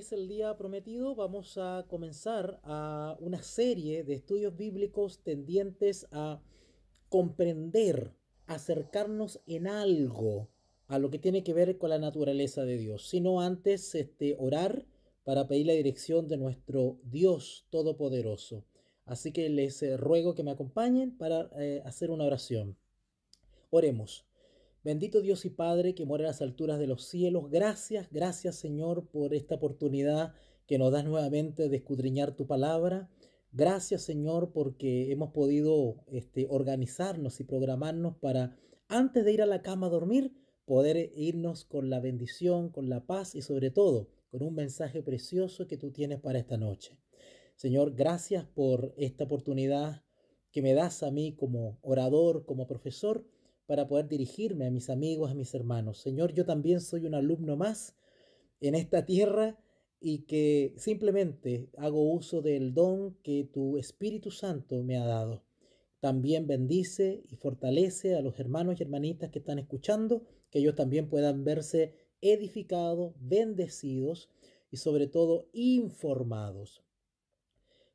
es el día prometido, vamos a comenzar a una serie de estudios bíblicos tendientes a comprender, acercarnos en algo a lo que tiene que ver con la naturaleza de Dios, sino antes este, orar para pedir la dirección de nuestro Dios Todopoderoso. Así que les eh, ruego que me acompañen para eh, hacer una oración. Oremos. Bendito Dios y Padre que muere a las alturas de los cielos, gracias, gracias Señor por esta oportunidad que nos das nuevamente de escudriñar tu palabra. Gracias Señor porque hemos podido este, organizarnos y programarnos para antes de ir a la cama a dormir, poder irnos con la bendición, con la paz y sobre todo con un mensaje precioso que tú tienes para esta noche. Señor, gracias por esta oportunidad que me das a mí como orador, como profesor para poder dirigirme a mis amigos, a mis hermanos. Señor, yo también soy un alumno más en esta tierra y que simplemente hago uso del don que tu Espíritu Santo me ha dado. También bendice y fortalece a los hermanos y hermanitas que están escuchando, que ellos también puedan verse edificados, bendecidos y sobre todo informados.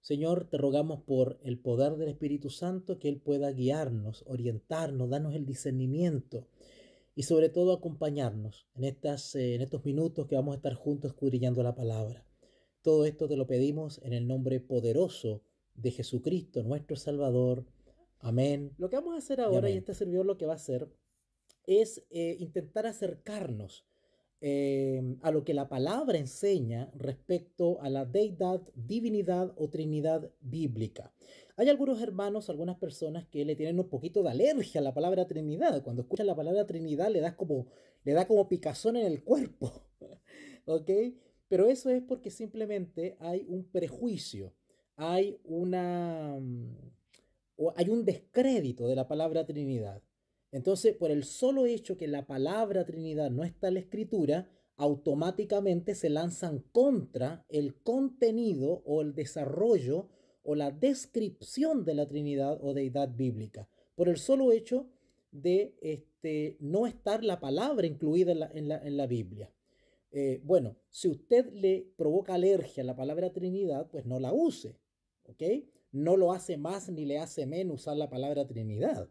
Señor, te rogamos por el poder del Espíritu Santo que Él pueda guiarnos, orientarnos, darnos el discernimiento y sobre todo acompañarnos en, estas, eh, en estos minutos que vamos a estar juntos escudriñando la palabra. Todo esto te lo pedimos en el nombre poderoso de Jesucristo, nuestro Salvador. Amén. Lo que vamos a hacer ahora, y, este servidor lo que va a hacer, es eh, intentar acercarnos Em, a lo que la palabra enseña respecto a la deidad, divinidad o trinidad bíblica. Hay algunos hermanos, algunas personas que le tienen un poquito de alergia a la palabra Trinidad. Cuando escuchan la palabra Trinidad le, como, le da como picazón en el cuerpo. ¿Ok? Pero eso es porque simplemente hay un prejuicio, hay una. Mm, hay un descrédito de la palabra Trinidad. Entonces, por el solo hecho que la palabra Trinidad no está en la escritura, automáticamente se lanzan contra el contenido o el desarrollo o la descripción de la Trinidad o deidad bíblica. Por el solo hecho de este, no estar la palabra incluida en la, Biblia. Eh, bueno, si usted le provoca alergia a la palabra Trinidad, pues no la use, ¿ok? No lo hace más ni le hace menos usar la palabra Trinidad.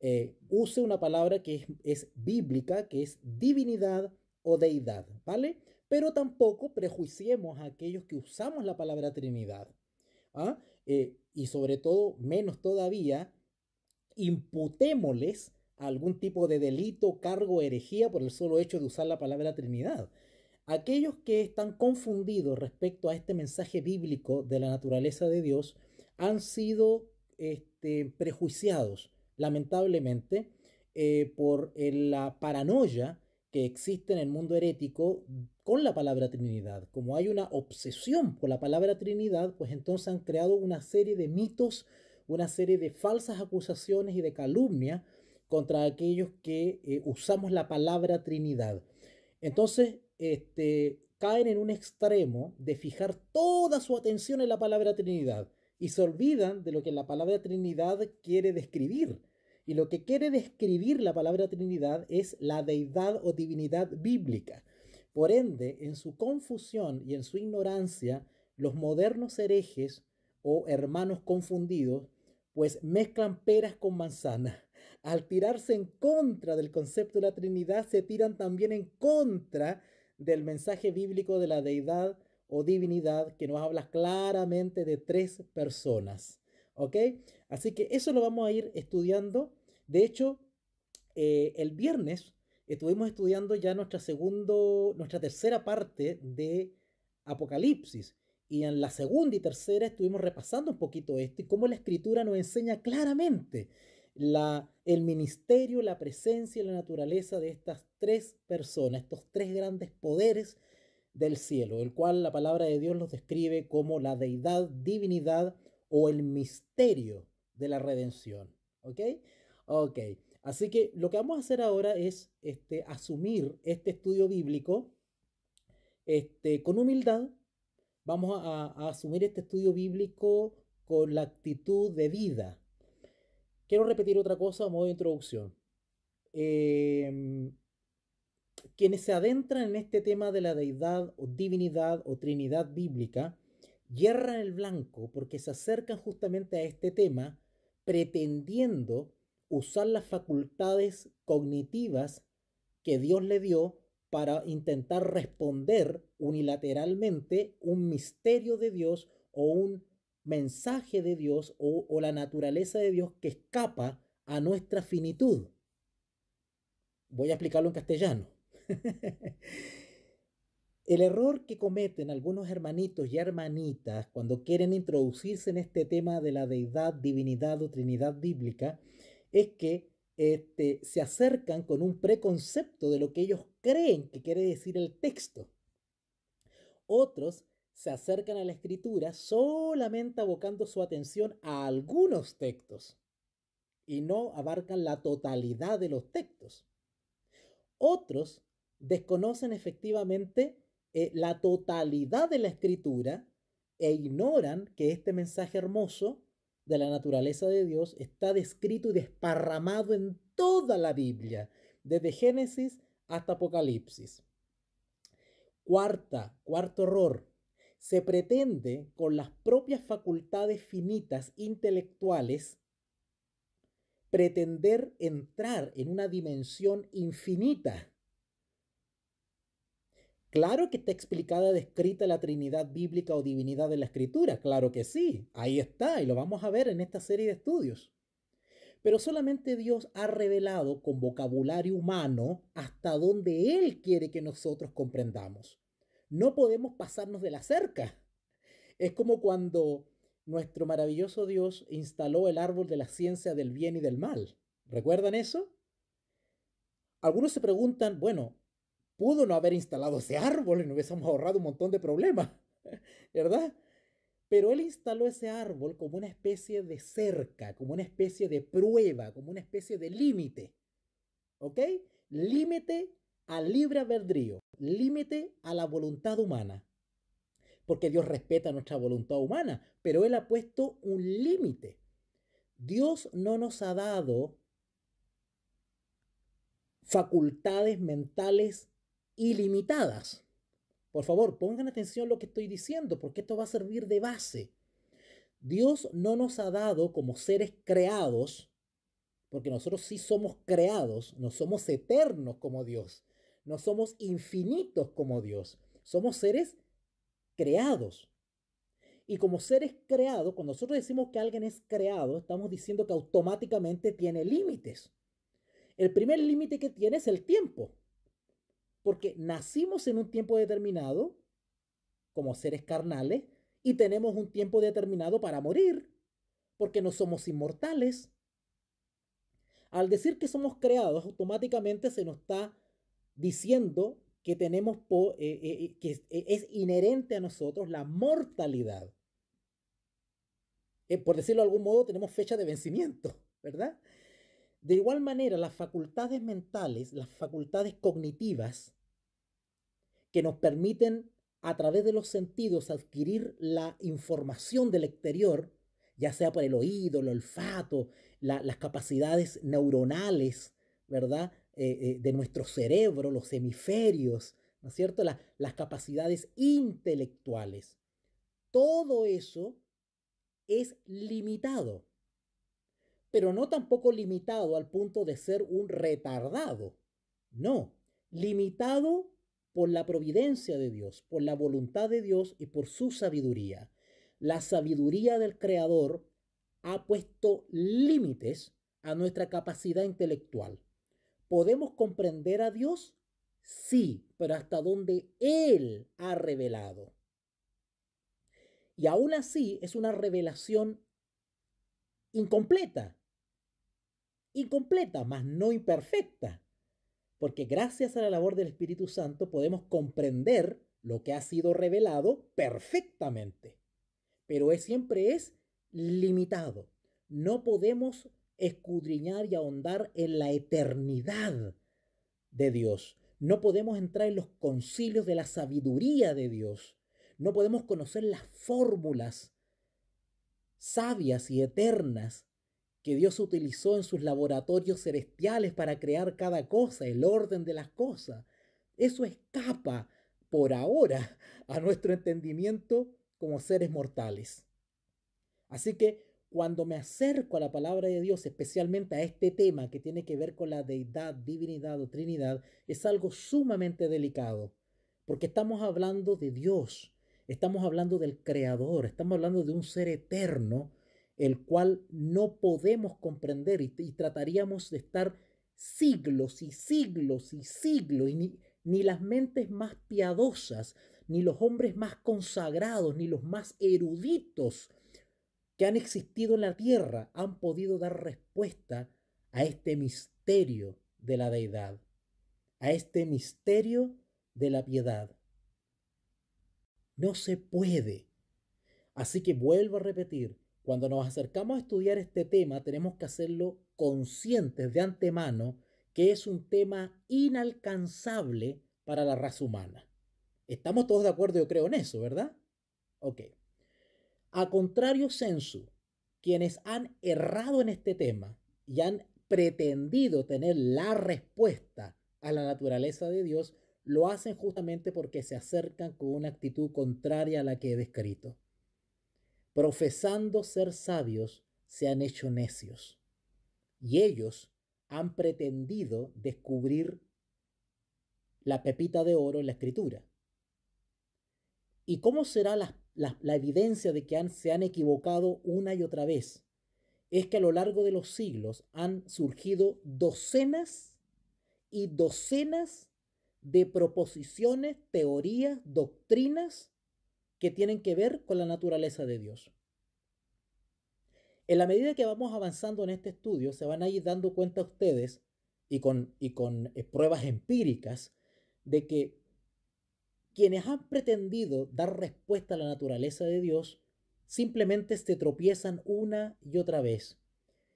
Eh, use una palabra que es, bíblica, que es divinidad o deidad, ¿vale? Pero tampoco prejuiciemos a aquellos que usamos la palabra Trinidad. ¿ah? Eh, y sobre todo, menos todavía, imputémosles algún tipo de delito, cargo, herejía por el solo hecho de usar la palabra Trinidad. Aquellos que están confundidos respecto a este mensaje bíblico de la naturaleza de Dios han sido este, prejuiciados lamentablemente, eh, por eh, la paranoia que existe en el mundo herético con la palabra Trinidad. Como hay una obsesión por la palabra Trinidad, pues entonces han creado una serie de mitos, una serie de falsas acusaciones y de calumnia contra aquellos que eh, usamos la palabra Trinidad. Entonces, este, caen en un extremo de fijar toda su atención en la palabra Trinidad y se olvidan de lo que la palabra Trinidad quiere describir, y lo que quiere describir la palabra Trinidad es la deidad o divinidad bíblica. Por ende, en su confusión y en su ignorancia, los modernos herejes o hermanos confundidos, pues mezclan peras con manzanas. Al tirarse en contra del concepto de la Trinidad, se tiran también en contra del mensaje bíblico de la deidad o divinidad que nos habla claramente de tres personas. ¿Ok? Así que eso lo vamos a ir estudiando de hecho, eh, el viernes estuvimos estudiando ya nuestra, segundo, nuestra tercera parte de Apocalipsis. Y en la segunda y tercera estuvimos repasando un poquito esto y cómo la escritura nos enseña claramente la, el ministerio, la presencia y la naturaleza de estas tres personas, estos tres grandes poderes del cielo, el cual la palabra de Dios los describe como la deidad, divinidad o el misterio de la redención. ¿Ok? Ok, así que lo que vamos a hacer ahora es este, asumir este estudio bíblico este, con humildad. Vamos a, asumir este estudio bíblico con la actitud de vida. Quiero repetir otra cosa a modo de introducción. Em, quienes se adentran en este tema de la deidad o divinidad o trinidad bíblica, hierran el blanco porque se acercan justamente a este tema pretendiendo usar las facultades cognitivas que Dios le dio para intentar responder unilateralmente un misterio de Dios o un mensaje de Dios o, la naturaleza de Dios que escapa a nuestra finitud. Voy a explicarlo en castellano. El error que cometen algunos hermanitos y hermanitas cuando quieren introducirse en este tema de la deidad, divinidad o trinidad bíblica es que este, se acercan con un preconcepto de lo que ellos creen que quiere decir el texto. Otros se acercan a la escritura solamente abocando su atención a algunos textos y no abarcan la totalidad de los textos. Otros desconocen efectivamente eh, la totalidad de la escritura e ignoran que este mensaje hermoso de la naturaleza de Dios está descrito y desparramado en toda la Biblia, desde Génesis hasta Apocalipsis. Cuarta, cuarto error, se pretende con las propias facultades finitas intelectuales pretender entrar en una dimensión infinita Claro que está explicada, descrita la Trinidad bíblica o divinidad de la Escritura, claro que sí, ahí está y lo vamos a ver en esta serie de estudios. Pero solamente Dios ha revelado con vocabulario humano hasta donde Él quiere que nosotros comprendamos. No podemos pasarnos de la cerca. Es como cuando nuestro maravilloso Dios instaló el árbol de la ciencia del bien y del mal. ¿Recuerdan eso? Algunos se preguntan, bueno, pudo no haber instalado ese árbol y nos hubiésemos ahorrado un montón de problemas, ¿verdad? Pero él instaló ese árbol como una especie de cerca, como una especie de prueba, como una especie de límite. ¿Ok? Límite al libre albedrío, límite a la voluntad humana. Porque Dios respeta nuestra voluntad humana, pero Él ha puesto un límite. Dios no nos ha dado facultades mentales ilimitadas. Por favor, pongan atención a lo que estoy diciendo, porque esto va a servir de base. Dios no nos ha dado como seres creados, porque nosotros sí somos creados, no somos eternos como Dios, no somos infinitos como Dios, somos seres creados. Y como seres creados, cuando nosotros decimos que alguien es creado, estamos diciendo que automáticamente tiene límites. El primer límite que tiene es el tiempo. Porque nacimos en un tiempo determinado, como seres carnales, y tenemos un tiempo determinado para morir, porque no somos inmortales. Al decir que somos creados, automáticamente se nos está diciendo que tenemos eh, eh, eh, que es, es, inherente a nosotros la mortalidad. por decirlo de algún modo, tenemos fecha de vencimiento, ¿verdad? De igual manera, las facultades mentales, las facultades cognitivas, que nos permiten a través de los sentidos adquirir la información del exterior, ya sea por el oído, el olfato, las capacidades neuronales, ¿verdad? Eh, eh, de nuestro cerebro, los hemisferios, ¿no es cierto? las capacidades intelectuales. Todo eso es limitado, pero no tampoco limitado al punto de ser un retardado, no, limitado por la providencia de Dios, por la voluntad de Dios y por su sabiduría. La sabiduría del Creador ha puesto límites a nuestra capacidad intelectual. ¿Podemos comprender a Dios? Sí, pero hasta donde Él ha revelado. Y aún así es una revelación incompleta, incompleta, mas no imperfecta porque gracias a la labor del Espíritu Santo podemos comprender lo que ha sido revelado perfectamente, pero es, siempre es limitado. No podemos escudriñar y ahondar en la eternidad de Dios. No podemos entrar en los concilios de la sabiduría de Dios. No podemos conocer las fórmulas sabias y eternas que Dios utilizó en sus laboratorios celestiales para crear cada cosa, el orden de las cosas. Eso escapa por ahora a nuestro entendimiento como seres mortales. Así que cuando me acerco a la palabra de Dios, especialmente a este tema que tiene que ver con la deidad, divinidad o trinidad, es algo sumamente delicado, porque estamos hablando de Dios, estamos hablando del Creador, estamos hablando de un ser eterno el cual no podemos comprender y, trataríamos de estar siglos y siglos y siglos, y ni las mentes más piadosas, ni los hombres más consagrados, ni los más eruditos que han existido en la tierra han podido dar respuesta a este misterio de la deidad, a este misterio de la piedad. No se puede. Así que vuelvo a repetir, cuando nos acercamos a estudiar este tema, tenemos que hacerlo conscientes de antemano que es un tema inalcanzable para la raza humana. Estamos todos de acuerdo, yo creo, en eso, ¿verdad? Ok. A contrario sensu, quienes han errado en este tema y han pretendido tener la respuesta a la naturaleza de Dios, lo hacen justamente porque se acercan con una actitud contraria a la que he descrito profesando ser sabios, se han hecho necios. Y ellos han pretendido descubrir la pepita de oro en la escritura. ¿Y cómo será la, evidencia de que se han equivocado una y otra vez? Es que a lo largo de los siglos han surgido docenas y docenas de proposiciones, teorías, doctrinas que tienen que ver con la naturaleza de Dios. En la medida que vamos avanzando en este estudio, se van a ir dando cuenta ustedes, y con, y con eh, pruebas empíricas, de que quienes han pretendido dar respuesta a la naturaleza de Dios, simplemente se tropiezan una y otra vez.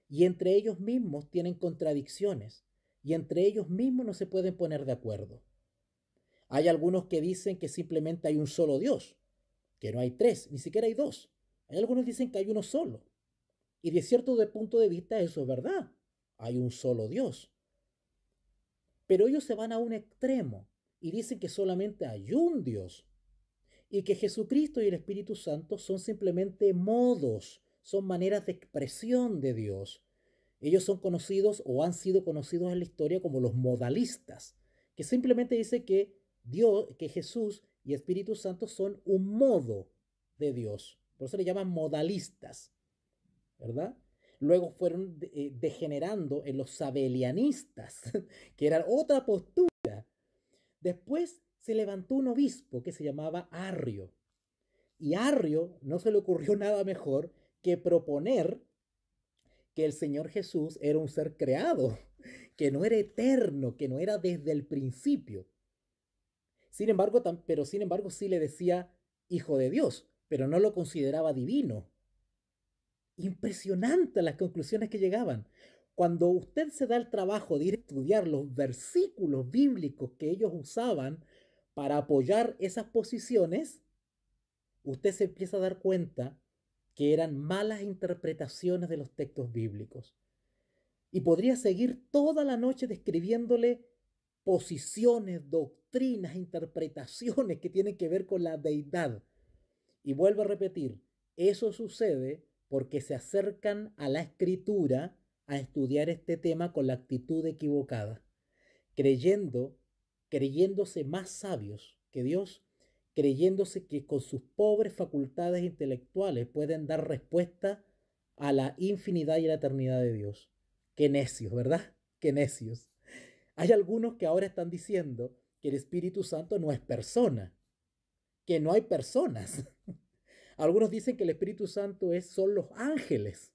Y entre ellos mismos tienen contradicciones, y entre ellos mismos no se pueden poner de acuerdo. Hay algunos que dicen que simplemente hay un solo Dios, que no hay tres, ni siquiera hay dos. algunos dicen que hay uno solo. Y de cierto de punto de vista eso es verdad. Hay un solo Dios. Pero ellos se van a un extremo y dicen que solamente hay un Dios. Y que Jesucristo y el Espíritu Santo son simplemente modos, son maneras de expresión de Dios. Ellos son conocidos o han sido conocidos en la historia como los modalistas, que simplemente dice que Dios, que Jesús y Espíritu Santo son un modo de Dios. Por eso le llaman modalistas, ¿verdad? Luego fueron eh, degenerando en los sabelianistas, que era otra postura. Después se levantó un obispo que se llamaba Arrio. Y Arrio no se le ocurrió nada mejor que proponer que el Señor Jesús era un ser creado, que no era eterno, que no era desde el principio. Sin embargo, pero sin embargo sí le decía hijo de Dios, pero no lo consideraba divino. Impresionante las conclusiones que llegaban. Cuando usted se da el trabajo de ir a estudiar los versículos bíblicos que ellos usaban para apoyar esas posiciones, usted se empieza a dar cuenta que eran malas interpretaciones de los textos bíblicos. Y podría seguir toda la noche describiéndole posiciones, doctrinas, interpretaciones que tienen que ver con la deidad. Y vuelvo a repetir, eso sucede porque se acercan a la escritura a estudiar este tema con la actitud equivocada, creyendo, creyéndose más sabios que Dios, creyéndose que con sus pobres facultades intelectuales pueden dar respuesta a la infinidad y la eternidad de Dios. Qué necios, ¿verdad? Qué necios. Hay algunos que ahora están diciendo que el Espíritu Santo no es persona, que no hay personas. Algunos dicen que el Espíritu Santo es, son los ángeles.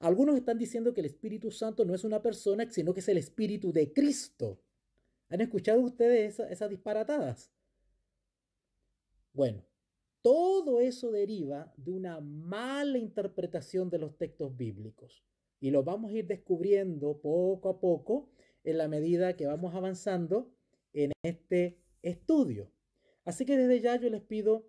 Algunos están diciendo que el Espíritu Santo no es una persona, sino que es el Espíritu de Cristo. ¿Han escuchado ustedes esas disparatadas? Bueno, todo eso deriva de una mala interpretación de los textos bíblicos. Y lo vamos a ir descubriendo poco a poco en la medida que vamos avanzando en este estudio. Así que desde ya yo les pido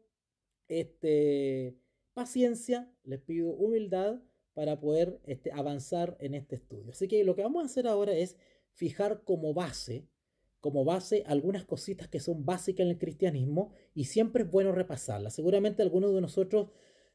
este, paciencia, les pido humildad para poder este, avanzar en este estudio. Así que lo que vamos a hacer ahora es fijar como base, como base algunas cositas que son básicas en el cristianismo y siempre es bueno repasarlas. Seguramente algunos de nosotros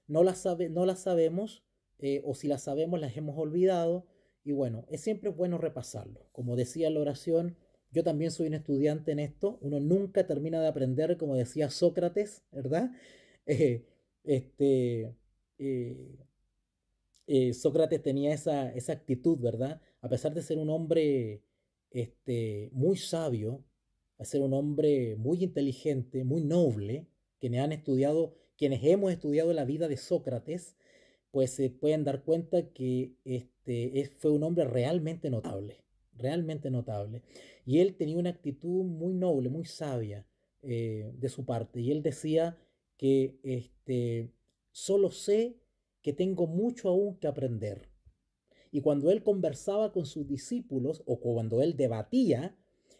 no las, sabe, no sabemos eh, o si las sabemos las hemos olvidado y bueno, es siempre bueno repasarlo. Como decía la oración, yo también soy un estudiante en esto. Uno nunca termina de aprender, como decía Sócrates, ¿verdad? Eh, este, eh, eh, Sócrates tenía esa, esa, actitud, ¿verdad? A pesar de ser un hombre este, muy sabio, a ser un hombre muy inteligente, muy noble, quienes han estudiado, quienes hemos estudiado la vida de Sócrates, pues se pueden dar cuenta que este, este, fue un hombre realmente notable, realmente notable. Y él tenía una actitud muy noble, muy sabia eh, de su parte. Y él decía que este, solo sé que tengo mucho aún que aprender. Y cuando él conversaba con sus discípulos o cuando él debatía,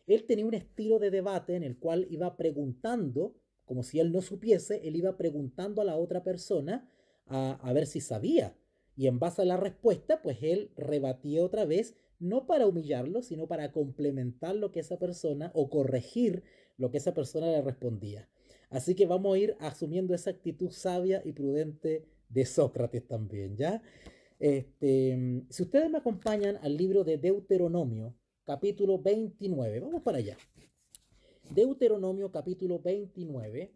él tenía un estilo de debate en el cual iba preguntando, como si él no supiese, él iba preguntando a la otra persona a ver si sabía. Y en base a la respuesta, pues él rebatía otra vez, no para humillarlo, sino para complementar lo que esa persona o corregir lo que esa persona le respondía. Así que vamos a ir asumiendo esa actitud sabia y prudente de Sócrates también, ¿ya? Este, mm, si ustedes me acompañan al libro de Deuteronomio, capítulo 29, vamos para allá. Deuteronomio, capítulo 29,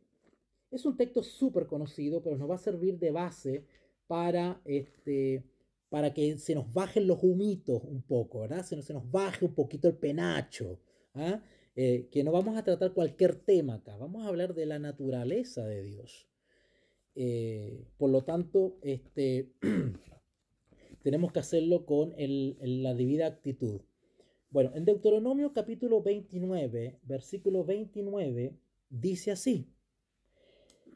es un texto súper conocido, pero nos va a servir de base para, este, para que se nos bajen los humitos un poco, ¿verdad? Se nos, se nos baje un poquito el penacho. ¿ah? Eh, que no vamos a tratar cualquier tema acá, vamos a hablar de la naturaleza de Dios. Eh, por lo tanto, este, tenemos que hacerlo con la debida actitud. Bueno, en Deuteronomio capítulo 29, versículo 29, dice así,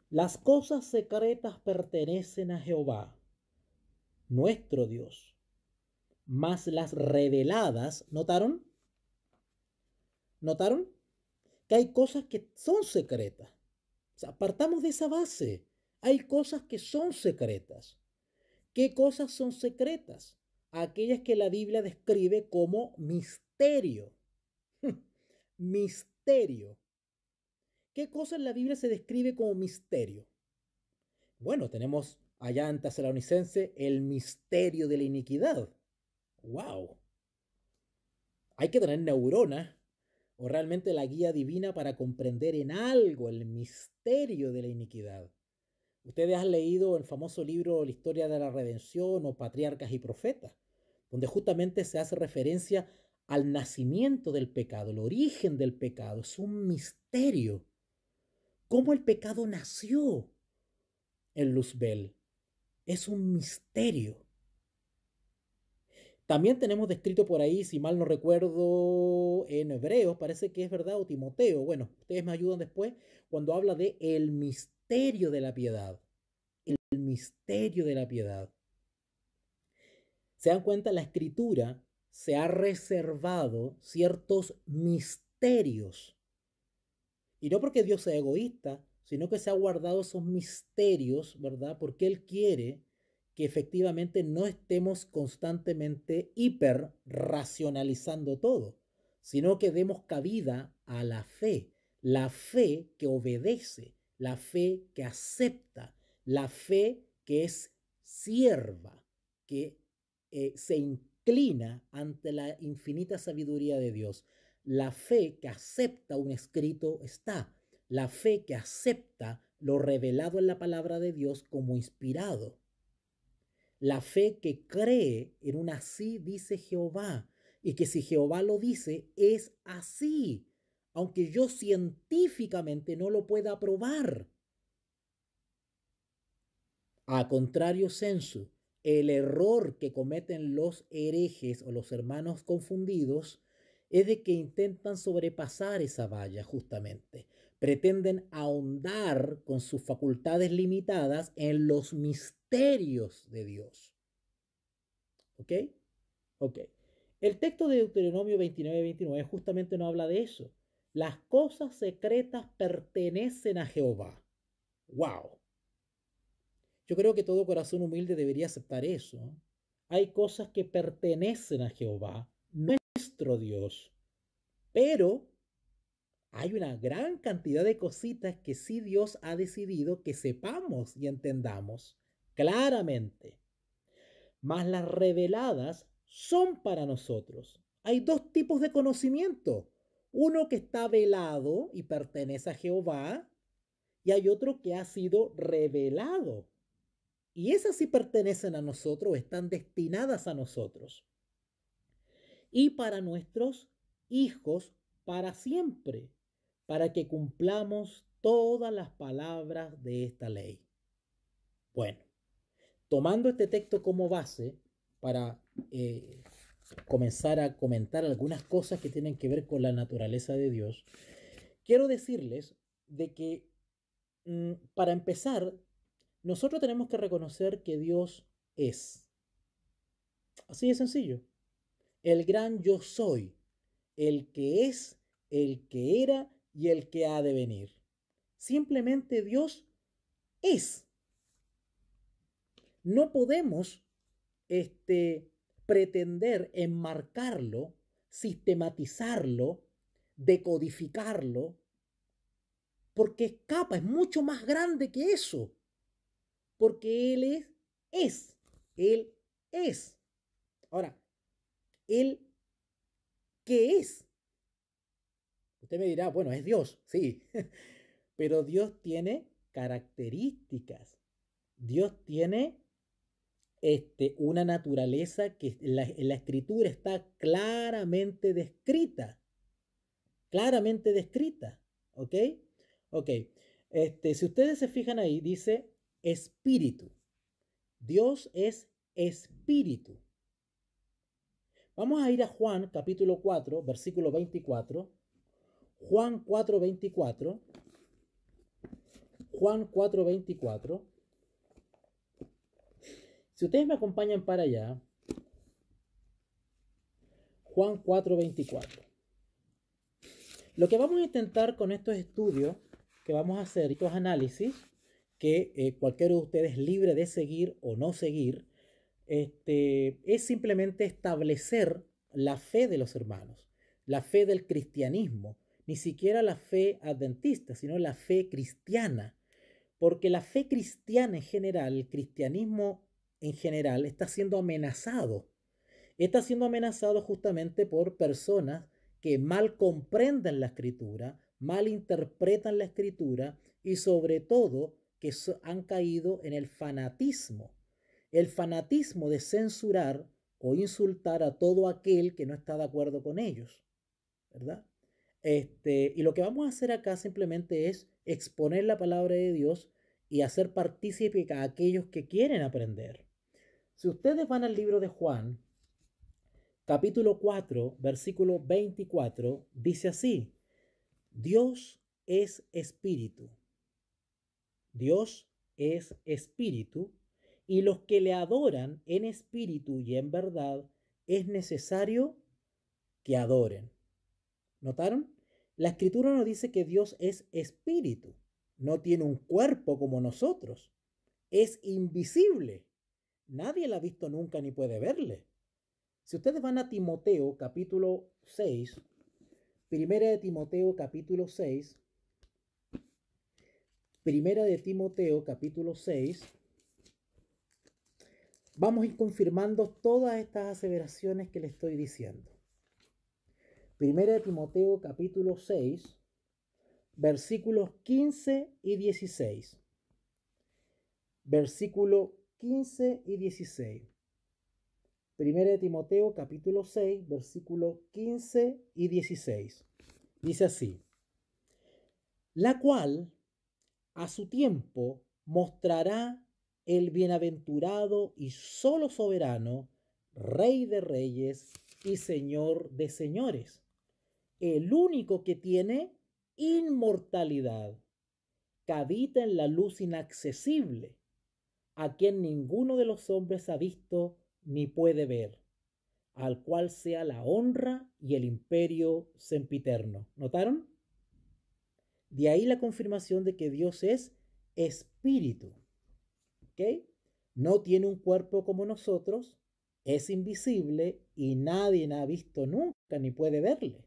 las cosas secretas pertenecen a Jehová, nuestro Dios, más las reveladas, ¿notaron? ¿Notaron? Que hay cosas que son secretas. O sea, partamos de esa base. Hay cosas que son secretas. ¿Qué cosas son secretas? Aquellas que la Biblia describe como misterio. misterio. ¿Qué cosa en la Biblia se describe como misterio? Bueno, tenemos allá en Tesalonicense el misterio de la iniquidad. ¡Wow! Hay que tener neuronas o realmente la guía divina para comprender en algo el misterio de la iniquidad. Ustedes han leído el famoso libro La historia de la redención o Patriarcas y Profetas, donde justamente se hace referencia al nacimiento del pecado, el origen del pecado. Es un misterio cómo el pecado nació en Luzbel. Es un misterio. También tenemos descrito por ahí, si mal no recuerdo, en Hebreos, parece que es verdad, o Timoteo, bueno, ustedes me ayudan después, cuando habla de el misterio de la piedad. El misterio de la piedad. Se dan cuenta, la escritura se ha reservado ciertos misterios y no porque Dios sea egoísta, sino que se ha guardado esos misterios, ¿verdad? Porque Él quiere que efectivamente no estemos constantemente hiper racionalizando todo, sino que demos cabida a la fe, la fe que obedece, la fe que acepta, la fe que es sierva, que eh, se inclina ante la infinita sabiduría de Dios la fe que acepta un escrito está, la fe que acepta lo revelado en la palabra de Dios como inspirado, la fe que cree en un así dice Jehová, y que si Jehová lo dice, es así, aunque yo científicamente no lo pueda probar. A contrario sensu, el error que cometen los herejes o los hermanos confundidos es de que intentan sobrepasar esa valla justamente. Pretenden ahondar con sus facultades limitadas en los misterios de Dios. ¿Ok? Ok. El texto de Deuteronomio 29-29 justamente no habla de eso. Las cosas secretas pertenecen a Jehová. ¡Wow! Yo creo que todo corazón humilde debería aceptar eso. ¿eh? Hay cosas que pertenecen a Jehová. No Dios. Pero hay una gran cantidad de cositas que sí Dios ha decidido que sepamos y entendamos claramente. más las reveladas son para nosotros. Hay dos tipos de conocimiento. Uno que está velado y pertenece a Jehová y hay otro que ha sido revelado. Y esas sí pertenecen a nosotros, están destinadas a nosotros y para nuestros hijos para siempre, para que cumplamos todas las palabras de esta ley. Bueno, tomando este texto como base para eh, comenzar a comentar algunas cosas que tienen que ver con la naturaleza de Dios, quiero decirles de que, mm, para empezar, nosotros tenemos que reconocer que Dios es. Así de sencillo el gran yo soy, el que es, el que era y el que ha de venir. Simplemente Dios es. No podemos este, pretender enmarcarlo, sistematizarlo, decodificarlo, porque escapa, es mucho más grande que eso, porque Él es, es, Él es. Ahora, el qué es. Usted me dirá, bueno, es Dios, sí, pero Dios tiene características. Dios tiene este, una naturaleza que en la, la escritura está claramente descrita. Claramente descrita. ¿Ok? Ok. Este, si ustedes se fijan ahí, dice espíritu. Dios es espíritu. Vamos a ir a Juan capítulo 4, versículo 24. Juan 4, 24. Juan 4, 24. Si ustedes me acompañan para allá, Juan 4, 24. Lo que vamos a intentar con estos estudios que vamos a hacer, estos análisis, que eh, cualquiera de ustedes libre de seguir o no seguir, este, es simplemente establecer la fe de los hermanos, la fe del cristianismo, ni siquiera la fe adventista, sino la fe cristiana, porque la fe cristiana en general, el cristianismo en general, está siendo amenazado. Está siendo amenazado justamente por personas que mal comprenden la escritura, mal interpretan la escritura y sobre todo que han caído en el fanatismo el fanatismo de censurar o insultar a todo aquel que no está de acuerdo con ellos, ¿verdad? Este, y lo que vamos a hacer acá simplemente es exponer la palabra de Dios y hacer partícipe a aquellos que quieren aprender. Si ustedes van al libro de Juan, capítulo 4, versículo 24, dice así, Dios es espíritu. Dios es espíritu y los que le adoran en espíritu y en verdad, es necesario que adoren. ¿Notaron? La escritura nos dice que Dios es espíritu, no tiene un cuerpo como nosotros, es invisible. Nadie la ha visto nunca ni puede verle. Si ustedes van a Timoteo capítulo 6, primera de Timoteo capítulo 6, primera de Timoteo capítulo 6, vamos a ir confirmando todas estas aseveraciones que le estoy diciendo. Primera de Timoteo capítulo 6, versículos 15 y 16. Versículo 15 y 16. Primera de Timoteo capítulo 6, versículo 15 y 16. Dice así, la cual a su tiempo mostrará el bienaventurado y solo soberano, Rey de reyes y Señor de señores, el único que tiene inmortalidad, que habita en la luz inaccesible, a quien ninguno de los hombres ha visto ni puede ver, al cual sea la honra y el imperio sempiterno. ¿Notaron? De ahí la confirmación de que Dios es espíritu. No tiene un cuerpo como nosotros, es invisible y nadie ha visto nunca ni puede verle.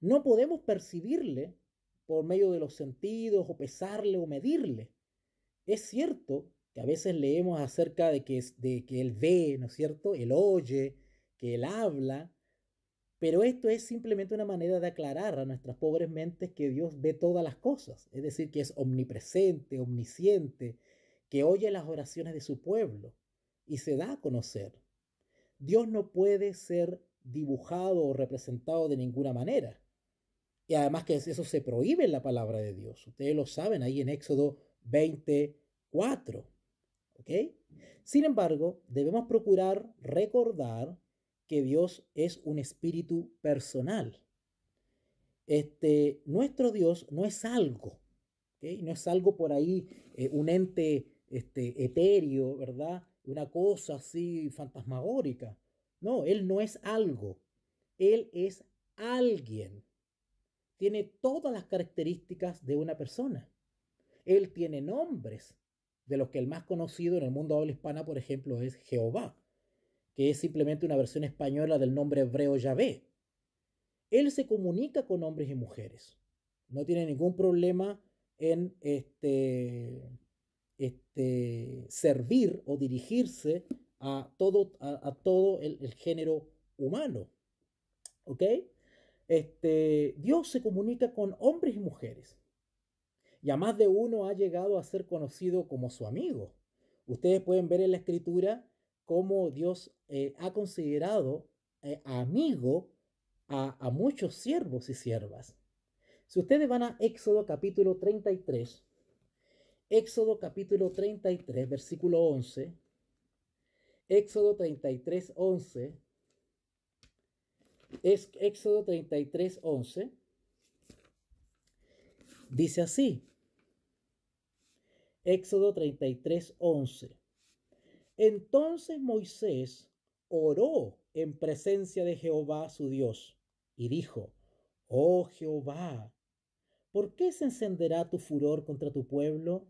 No podemos percibirle por medio de los sentidos o pesarle o medirle. Es cierto que a veces leemos acerca de que, de que él ve, ¿no es cierto? Él oye, que él habla, pero esto es simplemente una manera de aclarar a nuestras pobres mentes que Dios ve todas las cosas, es decir, que es omnipresente, omnisciente, que oye las oraciones de su pueblo y se da a conocer. Dios no puede ser dibujado o representado de ninguna manera. Y además que eso se prohíbe en la palabra de Dios. Ustedes lo saben ahí en Éxodo 24. ¿Ok? Sin embargo, debemos procurar recordar que Dios es un espíritu personal. Este, nuestro Dios no es algo, ¿okay? no es algo por ahí, eh, un ente este, etéreo, ¿verdad? Una cosa así fantasmagórica. No, Él no es algo, Él es alguien. Tiene todas las características de una persona. Él tiene nombres, de los que el más conocido en el mundo habla hispana, por ejemplo, es Jehová, que es simplemente una versión española del nombre hebreo Yahvé. Él se comunica con hombres y mujeres. No tiene ningún problema en este, este, servir o dirigirse a todo, a, todo el, género humano. ¿Ok? Este, Dios se comunica con hombres y mujeres. Y a más de uno ha llegado a ser conocido como su amigo. Ustedes pueden ver en la escritura cómo Dios eh, ha considerado eh, amigo a, a muchos siervos y siervas. Si ustedes van a Éxodo capítulo 33, Éxodo capítulo 33, versículo 11. Éxodo 33, 11. Es Éxodo 33, 11. Dice así. Éxodo 33, 11. Entonces Moisés oró en presencia de Jehová su Dios y dijo, Oh Jehová, ¿por qué se encenderá tu furor contra tu pueblo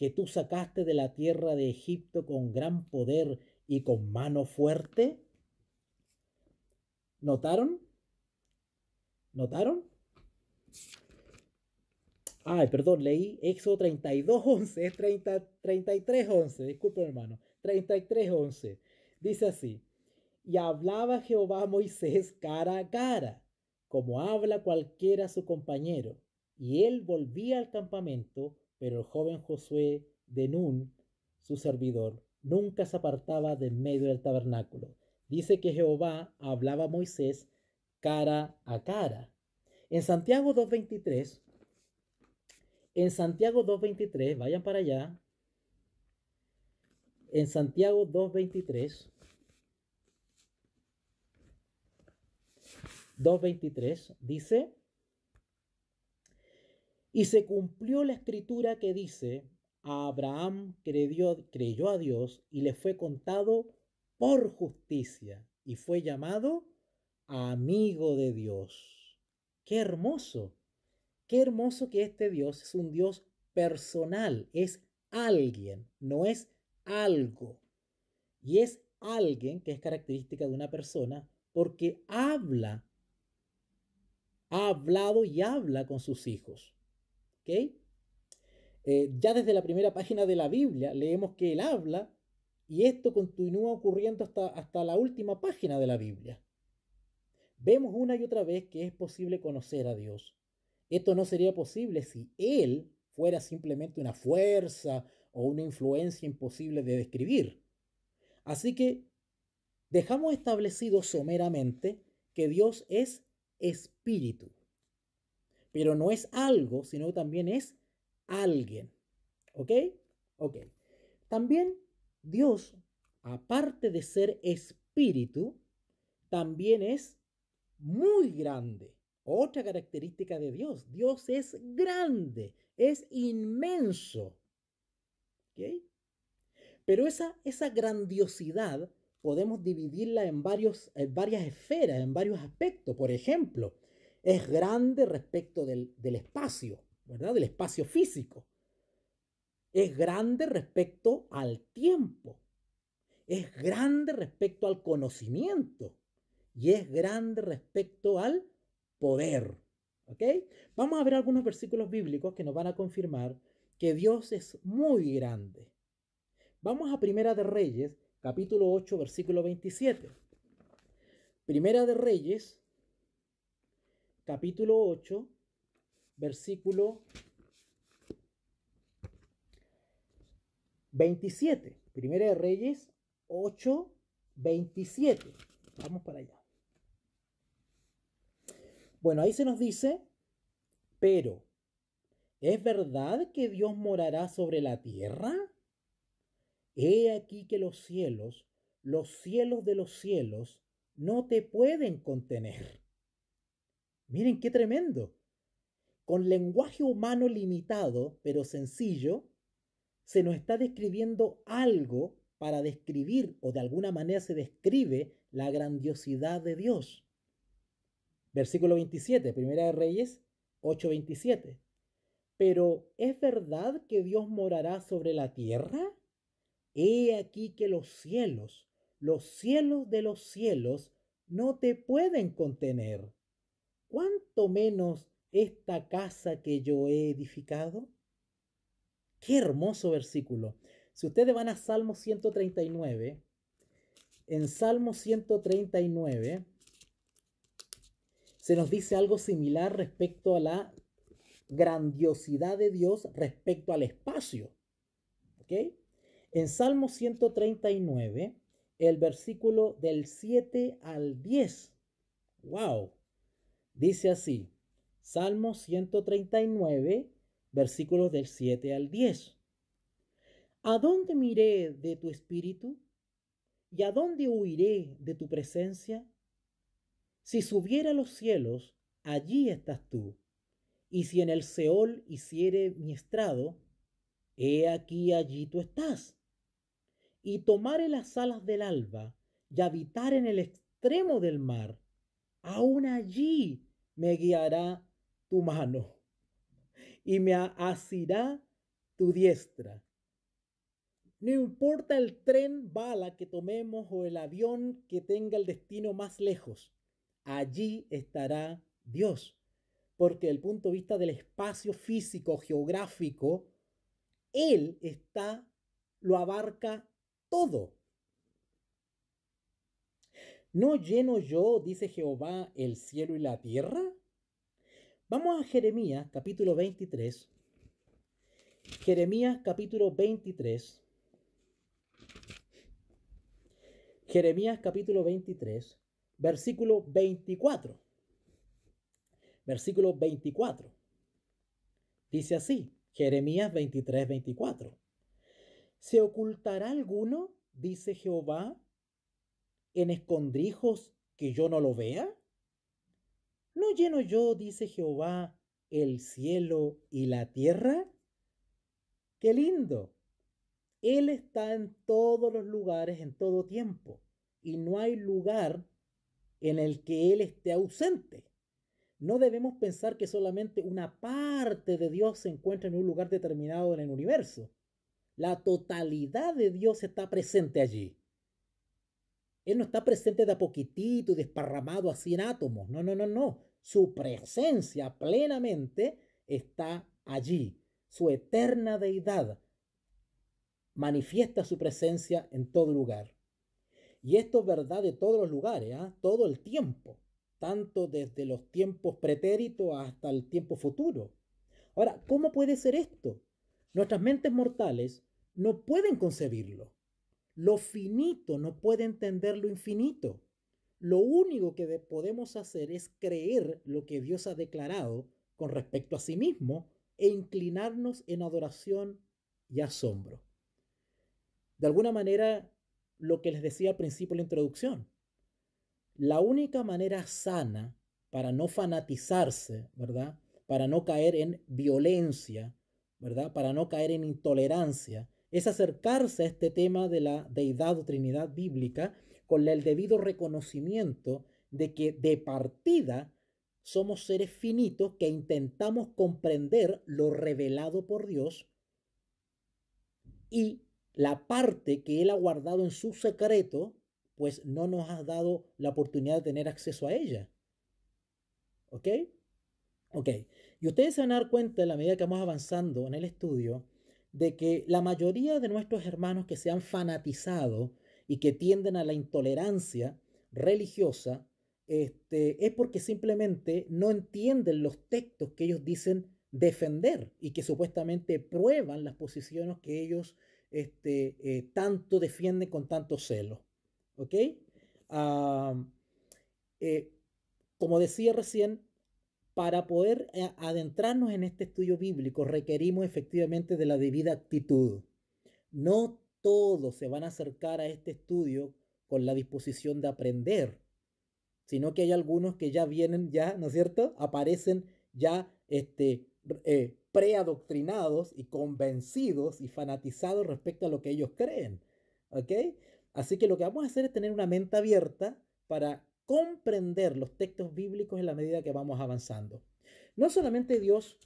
que tú sacaste de la tierra de Egipto con gran poder y con mano fuerte? ¿Notaron? ¿Notaron? Ay, perdón, leí Éxodo 32, 11, es 30, 33, disculpen hermano, 33.11. Dice así, y hablaba Jehová a Moisés cara a cara, como habla cualquiera su compañero, y él volvía al campamento pero el joven Josué de Nun, su servidor, nunca se apartaba de medio del tabernáculo. Dice que Jehová hablaba a Moisés cara a cara. En Santiago 2.23, en Santiago 2.23, vayan para allá, en Santiago 2.23, 2.23 dice, y se cumplió la escritura que dice, a Abraham creyó a Dios y le fue contado por justicia y fue llamado amigo de Dios. Qué hermoso, qué hermoso que este Dios es un Dios personal, es alguien, no es algo. Y es alguien que es característica de una persona porque habla, ha hablado y habla con sus hijos. Eh, ya desde la primera página de la Biblia leemos que él habla y esto continúa ocurriendo hasta, hasta la última página de la Biblia. Vemos una y otra vez que es posible conocer a Dios. Esto no sería posible si Él fuera simplemente una fuerza o una influencia imposible de describir. Así que dejamos establecido someramente que Dios es espíritu. Pero no es algo, sino también es alguien. ¿Ok? Ok. También Dios, aparte de ser espíritu, también es muy grande. Otra característica de Dios. Dios es grande, es inmenso. ¿Ok? Pero esa, esa grandiosidad podemos dividirla en, varios, en varias esferas, en varios aspectos. Por ejemplo, es grande respecto del, del espacio, ¿verdad? Del espacio físico. Es grande respecto al tiempo. Es grande respecto al conocimiento. Y es grande respecto al poder. ¿Ok? Vamos a ver algunos versículos bíblicos que nos van a confirmar que Dios es muy grande. Vamos a Primera de Reyes, capítulo 8, versículo 27. Primera de Reyes, capítulo 8, versículo 27. Primera de Reyes 8, 27. Vamos para allá. Bueno, ahí se nos dice, pero, ¿es verdad que Dios morará sobre la tierra? He aquí que los cielos, los cielos de los cielos, no te pueden contener. Miren qué tremendo. Con lenguaje humano limitado, pero sencillo, se nos está describiendo algo para describir o de alguna manera se describe la grandiosidad de Dios. Versículo 27, Primera de Reyes 8:27. Pero ¿es verdad que Dios morará sobre la tierra? He aquí que los cielos, los cielos de los cielos, no te pueden contener. ¿cuánto menos esta casa que yo he edificado? Qué hermoso versículo. Si ustedes van a Salmo 139, en Salmo 139 se nos dice algo similar respecto a la grandiosidad de Dios respecto al espacio. ¿Ok? En Salmo 139, el versículo del 7 al 10. ¡Wow! Dice así, Salmo 139, versículos del 7 al 10. ¿A dónde miré de tu espíritu? ¿Y a dónde huiré de tu presencia? Si subiera a los cielos, allí estás tú. Y si en el Seol hiciere mi estrado, he aquí allí tú estás. Y tomaré las alas del alba, y habitar en el extremo del mar, aún allí me guiará tu mano y me asirá tu diestra. No importa el tren bala que tomemos o el avión que tenga el destino más lejos, allí estará Dios, porque desde el punto de vista del espacio físico, geográfico, Él está, lo abarca todo. ¿No lleno yo, dice Jehová, el cielo y la tierra? Vamos a Jeremías capítulo 23. Jeremías capítulo 23. Jeremías capítulo 23, versículo 24. Versículo 24. Dice así, Jeremías 23, 24. ¿Se ocultará alguno, dice Jehová, en escondrijos que yo no lo vea? ¿No lleno yo, dice Jehová, el cielo y la tierra? ¡Qué lindo! Él está en todos los lugares, en todo tiempo, y no hay lugar en el que Él esté ausente. No debemos pensar que solamente una parte de Dios se encuentra en un lugar determinado en el universo. La totalidad de Dios está presente allí. Él no está presente de a poquitito, y desparramado así en átomos. No, no, no, no. Su presencia plenamente está allí. Su eterna deidad manifiesta su presencia en todo lugar. Y esto es verdad de todos los lugares, ¿eh? todo el tiempo, tanto desde los tiempos pretéritos hasta el tiempo futuro. Ahora, ¿cómo puede ser esto? Nuestras mentes mortales no pueden concebirlo. Lo finito no puede entender lo infinito. Lo único que podemos hacer es creer lo que Dios ha declarado con respecto a sí mismo e inclinarnos en adoración y asombro. De alguna manera, lo que les decía al principio de la introducción, la única manera sana para no fanatizarse, ¿verdad? Para no caer en violencia, ¿verdad? Para no caer en intolerancia, es acercarse a este tema de la deidad o trinidad bíblica con el debido reconocimiento de que de partida somos seres finitos que intentamos comprender lo revelado por Dios y la parte que Él ha guardado en su secreto, pues no nos ha dado la oportunidad de tener acceso a ella. ¿Ok? Ok. Y ustedes se van a dar cuenta, en la medida que vamos avanzando en el estudio, de que la mayoría de nuestros hermanos que se han fanatizado y que tienden a la intolerancia religiosa, este, es porque simplemente no entienden los textos que ellos dicen defender y que supuestamente prueban las posiciones que ellos este, eh, tanto defienden con tanto celo. ¿Ok? Ah, eh, como decía recién, para poder eh, adentrarnos en este estudio bíblico requerimos efectivamente de la debida actitud. No todos se van a acercar a este estudio con la disposición de aprender, sino que hay algunos que ya vienen, ya, ¿no es cierto? Aparecen ya este, eh, preadoctrinados y convencidos y fanatizados respecto a lo que ellos creen. ¿Ok? Así que lo que vamos a hacer es tener una mente abierta para comprender los textos bíblicos en la medida que vamos avanzando. No solamente Dios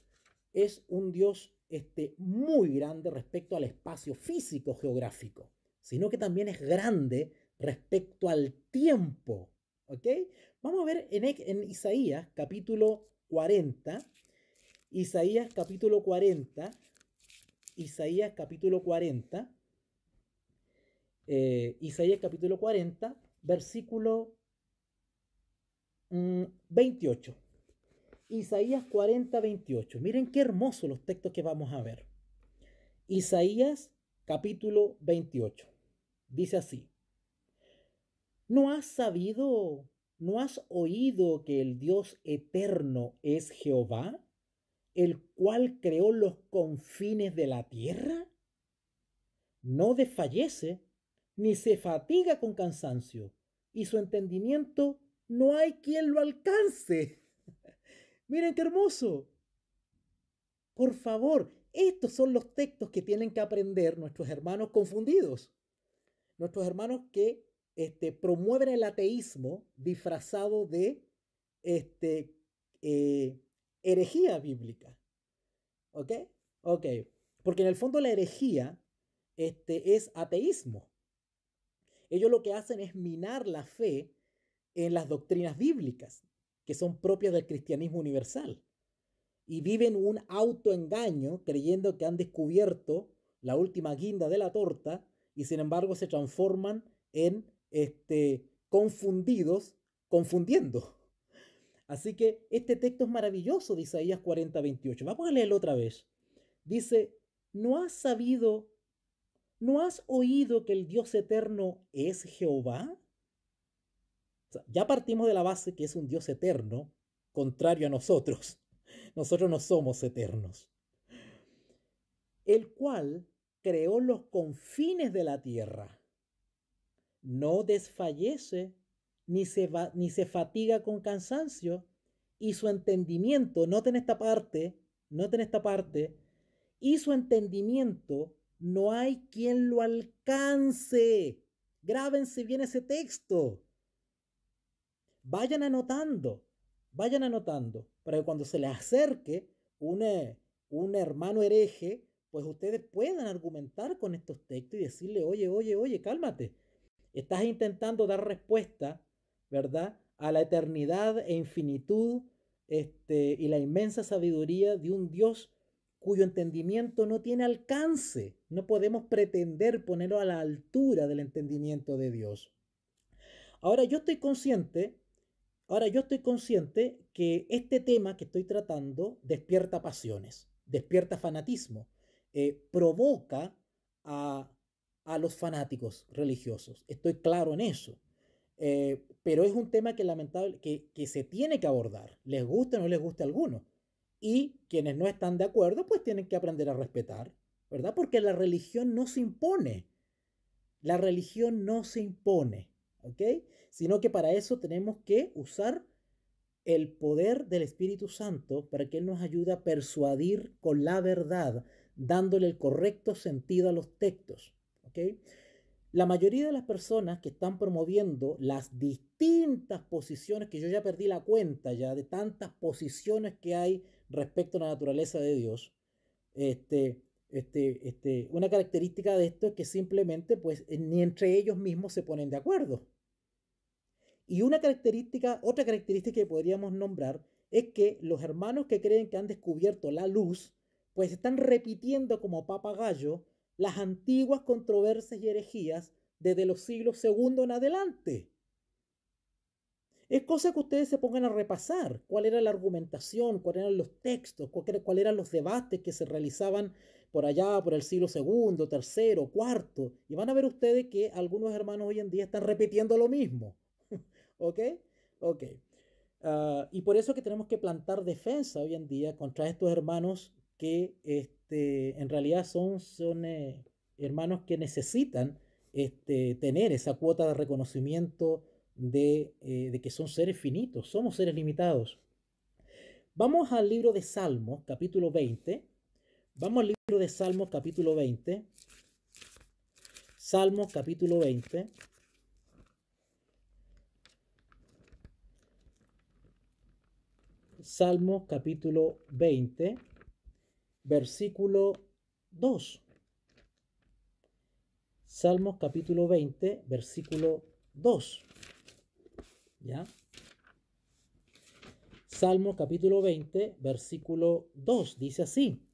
es un Dios este, muy grande respecto al espacio físico geográfico, sino que también es grande respecto al tiempo. Vamos a ver en, Isaías capítulo 40. Isaías capítulo 40. Isaías capítulo 40. Eh, Isaías capítulo 40, versículo 28. Mm, Isaías 40, 28. Miren qué hermoso los textos que vamos a ver. Isaías capítulo 28. Dice así. ¿No has sabido, no has oído que el Dios eterno es Jehová, el cual creó los confines de la tierra? No desfallece, ni se fatiga con cansancio, y su entendimiento no hay quien lo alcance. Miren qué hermoso. Por favor, estos son los textos que tienen que aprender nuestros hermanos confundidos, nuestros hermanos que este, promueven el ateísmo disfrazado de este, eh, herejía bíblica. ¿Ok? Ok. Porque en el fondo la herejía este, es ateísmo. Ellos lo que hacen es minar la fe en las doctrinas bíblicas, que son propias del cristianismo universal, y viven un autoengaño creyendo que han descubierto la última guinda de la torta y sin embargo se transforman en este, confundidos, confundiendo. Así que este texto es maravilloso de Isaías 40, 28. Vamos a leerlo otra vez. Dice, ¿no has sabido, no has oído que el Dios eterno es Jehová? ya partimos de la base que es un Dios eterno, contrario a nosotros. Nosotros no somos eternos. El cual creó los confines de la tierra. No desfallece, ni se, va, ni se fatiga con cansancio, y su entendimiento, noten esta parte, noten esta parte, y su entendimiento no hay quien lo alcance. Grábense bien ese texto vayan anotando, vayan anotando, para que cuando se les acerque eh, un hermano hereje, pues ustedes puedan argumentar con estos textos y decirle, oye, oye, oye, cálmate. Estás intentando dar respuesta, ¿verdad? A la eternidad e infinitud este, y la inmensa sabiduría de un Dios cuyo entendimiento no tiene alcance. No podemos pretender ponerlo a la altura del entendimiento de Dios. Ahora, yo estoy consciente Ahora, yo estoy consciente que este tema que estoy tratando despierta pasiones, despierta fanatismo, eh, provoca a, los fanáticos religiosos. Estoy claro en eso. Eh, pero es un tema que lamentable, que, se tiene que abordar, les gusta o no les gusta a algunos. Y quienes no están de acuerdo, pues tienen que aprender a respetar, ¿verdad? Porque la religión no se impone. La religión no se impone. Sino que para eso tenemos que usar el poder del Espíritu Santo para que Él nos ayude a persuadir con la verdad, dándole el correcto sentido a los textos, La mayoría de las personas que están promoviendo las distintas posiciones, que yo ya perdí la cuenta ya de tantas posiciones que hay respecto a la naturaleza de Dios, este, este, este una característica de esto es que simplemente pues ni entre ellos mismos se ponen de acuerdo. Y una característica, otra característica que podríamos nombrar es que los hermanos que creen que han descubierto la luz, pues están repitiendo como papagayo las antiguas controversias y herejías desde los siglos II en adelante. Es cosa que ustedes se pongan a repasar cuál era la argumentación, cuáles eran los textos, cuáles eran los debates que se realizaban por allá, por el siglo segundo, tercero, cuarto. Y van a ver ustedes que algunos hermanos hoy en día están repitiendo lo mismo. ¿Ok? Ok. Ah, y por eso que tenemos que plantar defensa hoy en día contra estos hermanos que este, en realidad son, son eh, hermanos que necesitan este, tener esa cuota de reconocimiento de, eh, de, que son seres finitos, somos seres limitados. Vamos al libro de Salmos, capítulo 20. Vamos al libro de Salmos, capítulo 20. Salmos, capítulo 20. Salmo capítulo 20, versículo 2. Salmos capítulo 20, versículo 2. ¿Ya? Salmo capítulo 20, versículo 2. Dice así.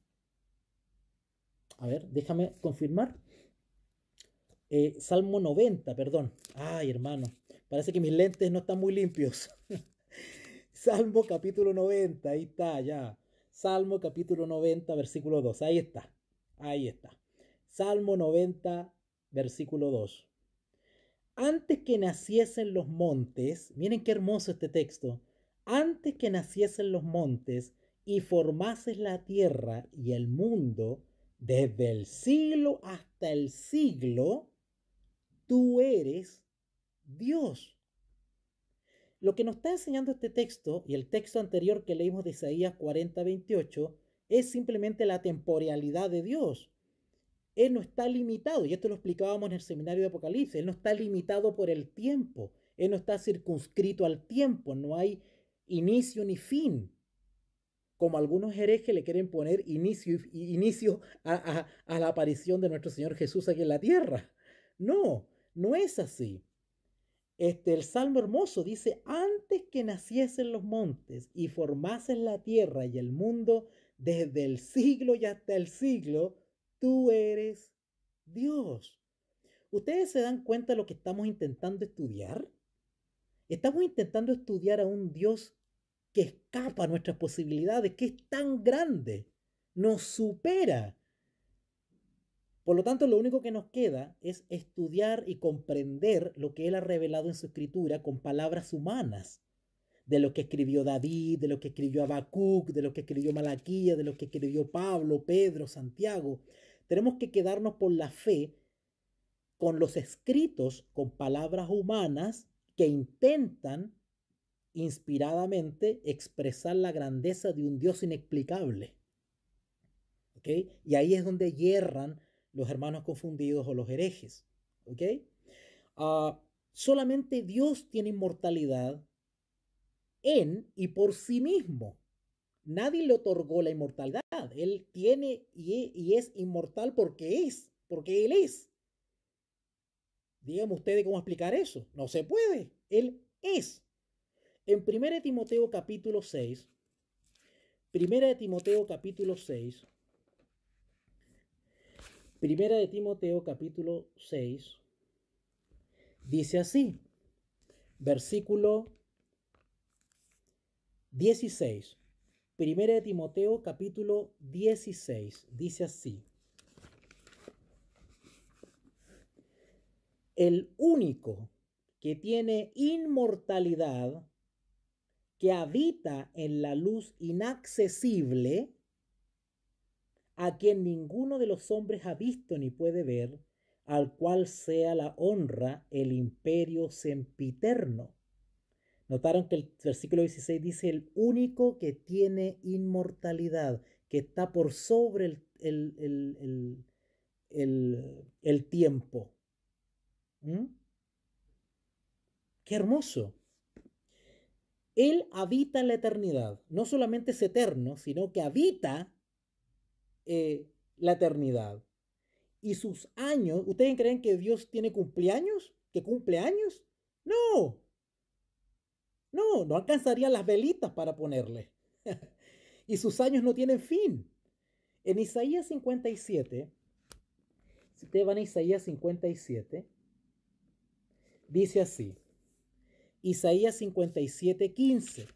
A ver, déjame confirmar. Eh, Salmo 90, perdón. Ay, hermano. Parece que mis lentes no están muy limpios. Salmo capítulo 90, ahí está, ya. Salmo capítulo 90, versículo 2, ahí está, ahí está. Salmo 90, versículo 2. Antes que naciesen los montes, miren qué hermoso este texto, antes que naciesen los montes y formases la tierra y el mundo, desde el siglo hasta el siglo, tú eres Dios. Lo que nos está enseñando este texto y el texto anterior que leímos de Isaías 40, 28 es simplemente la temporalidad de Dios. Él no está limitado, y esto lo explicábamos en el seminario de Apocalipsis, Él no está limitado por el tiempo, Él no está circunscrito al tiempo, no hay inicio ni fin. Como algunos herejes le quieren poner inicio, inicio a la aparición de nuestro Señor Jesús aquí en la tierra. No, no es así. Este, el Salmo hermoso dice, antes que naciesen los montes y formasen la tierra y el mundo, desde el siglo y hasta el siglo, tú eres Dios. ¿Ustedes se dan cuenta de lo que estamos intentando estudiar? Estamos intentando estudiar a un Dios que escapa a nuestras posibilidades, que es tan grande, nos supera, por lo tanto, lo único que nos queda es estudiar y comprender lo que él ha revelado en su escritura con palabras humanas, de lo que escribió David, de lo que escribió Habacuc, de lo que escribió Malaquía, de lo que escribió Pablo, Pedro, Santiago. Tenemos que quedarnos por la fe con los escritos, con palabras humanas que intentan inspiradamente expresar la grandeza de un Dios inexplicable. ¿Okay? Y ahí es donde hierran los hermanos confundidos o los herejes. ¿Ok? Ah, solamente Dios tiene inmortalidad en y por sí mismo. Nadie le otorgó la inmortalidad. Él tiene y e, es inmortal porque es, porque Él es. Díganme ustedes cómo explicar eso. No se puede. Él es. En 1 Timoteo capítulo 6, 1 Timoteo capítulo 6, Primera de Timoteo capítulo 6 dice así, versículo 16. Primera de Timoteo capítulo 16 dice así. El único que tiene inmortalidad, que habita en la luz inaccesible, a quien ninguno de los hombres ha visto ni puede ver, al cual sea la honra, el imperio sempiterno. Notaron que el versículo 16 dice el único que tiene inmortalidad, que está por sobre el, el, el, tiempo. ¿Mm? Qué hermoso. Él habita en la eternidad. No solamente es eterno, sino que habita eh, la eternidad. Y sus años, ¿ustedes creen que Dios tiene cumpleaños? ¿Que cumple años? No. No, no alcanzaría las velitas para ponerle. y sus años no tienen fin. En Isaías 57, si ustedes van a Isaías 57, dice así. Isaías 57, 15.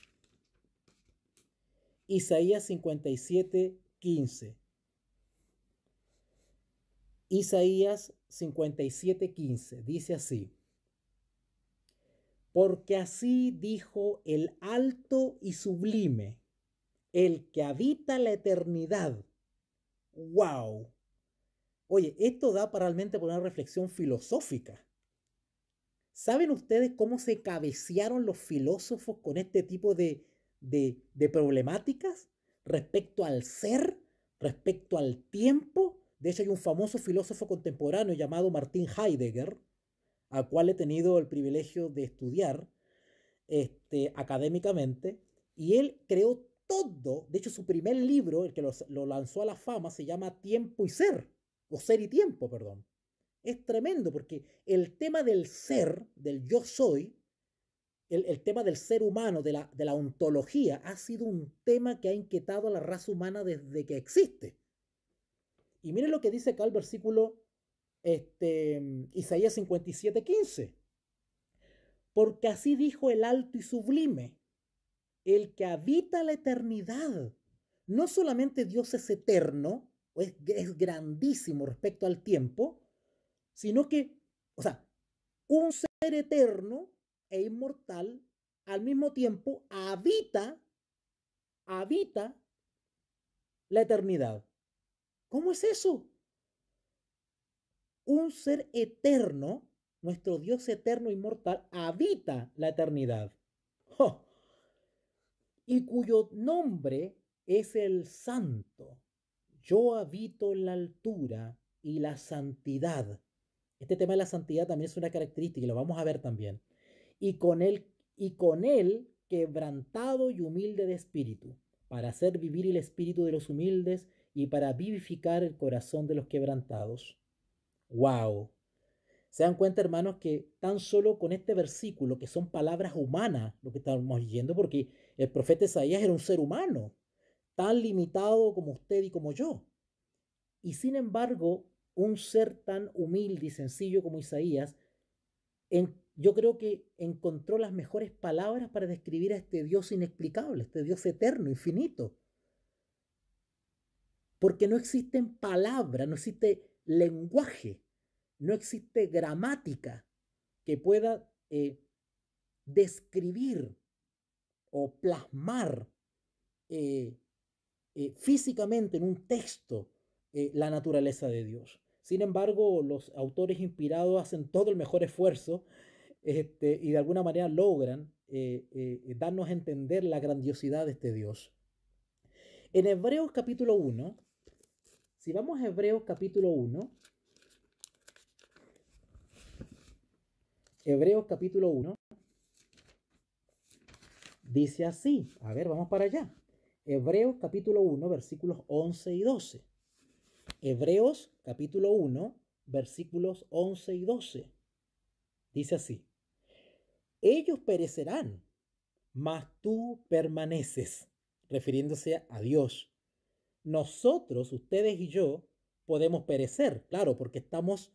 Isaías 57, 15. Isaías 57:15 dice así, porque así dijo el alto y sublime, el que habita la eternidad. ¡Wow! Oye, esto da para realmente por una reflexión filosófica. ¿Saben ustedes cómo se cabecearon los filósofos con este tipo de, de, de problemáticas respecto al ser, respecto al tiempo? De hecho, hay un famoso filósofo contemporáneo llamado Martín Heidegger, al cual he tenido el privilegio de estudiar este, académicamente, y él creó todo, de hecho su primer libro, el que lo, lanzó a la fama, se llama Tiempo y Ser, o Ser y Tiempo, perdón. Es tremendo porque el tema del ser, del yo soy, el, tema del ser humano, de de la ontología, ha sido un tema que ha inquietado a la raza humana desde que existe. Y miren lo que dice acá el versículo este, Isaías 57, 15. Porque así dijo el alto y sublime, el que habita la eternidad. No solamente Dios es eterno, es, es grandísimo respecto al tiempo, sino que, o sea, un ser eterno e inmortal al mismo tiempo habita, habita la eternidad. ¿Cómo es eso? Un ser eterno, nuestro Dios eterno mortal, habita la eternidad. Y cuyo nombre es el Santo. Yo habito la altura y la santidad. Este tema de la santidad también es una característica y lo vamos a ver también. Y con él, y con él quebrantado y humilde de espíritu, para hacer vivir el espíritu de los humildes y para vivificar el corazón de los quebrantados. ¡Wow! Se dan cuenta, hermanos, que tan solo con este versículo, que son palabras humanas, lo que estamos leyendo, porque el profeta Isaías era un ser humano, tan limitado como usted y como yo. Y sin embargo, un ser tan humilde y sencillo como Isaías, yo creo que encontró las mejores palabras para describir a este Dios inexplicable, este Dios eterno, infinito porque no existen palabras, no existe lenguaje, no existe gramática que pueda eh, describir o plasmar eh, eh, físicamente en un texto la naturaleza de Dios. Sin embargo, los autores inspirados hacen todo el mejor esfuerzo este, y de alguna manera logran darnos a entender la grandiosidad de este Dios. En Hebreos capítulo 1, si vamos a Hebreos capítulo 1, Hebreos capítulo 1 dice así, a ver, vamos para allá. Hebreos capítulo 1, versículos 11 y 12. Hebreos capítulo 1, versículos 11 y 12. Dice así, ellos perecerán, mas tú permaneces, refiriéndose a Dios nosotros, ustedes y yo, podemos perecer, claro, porque estamos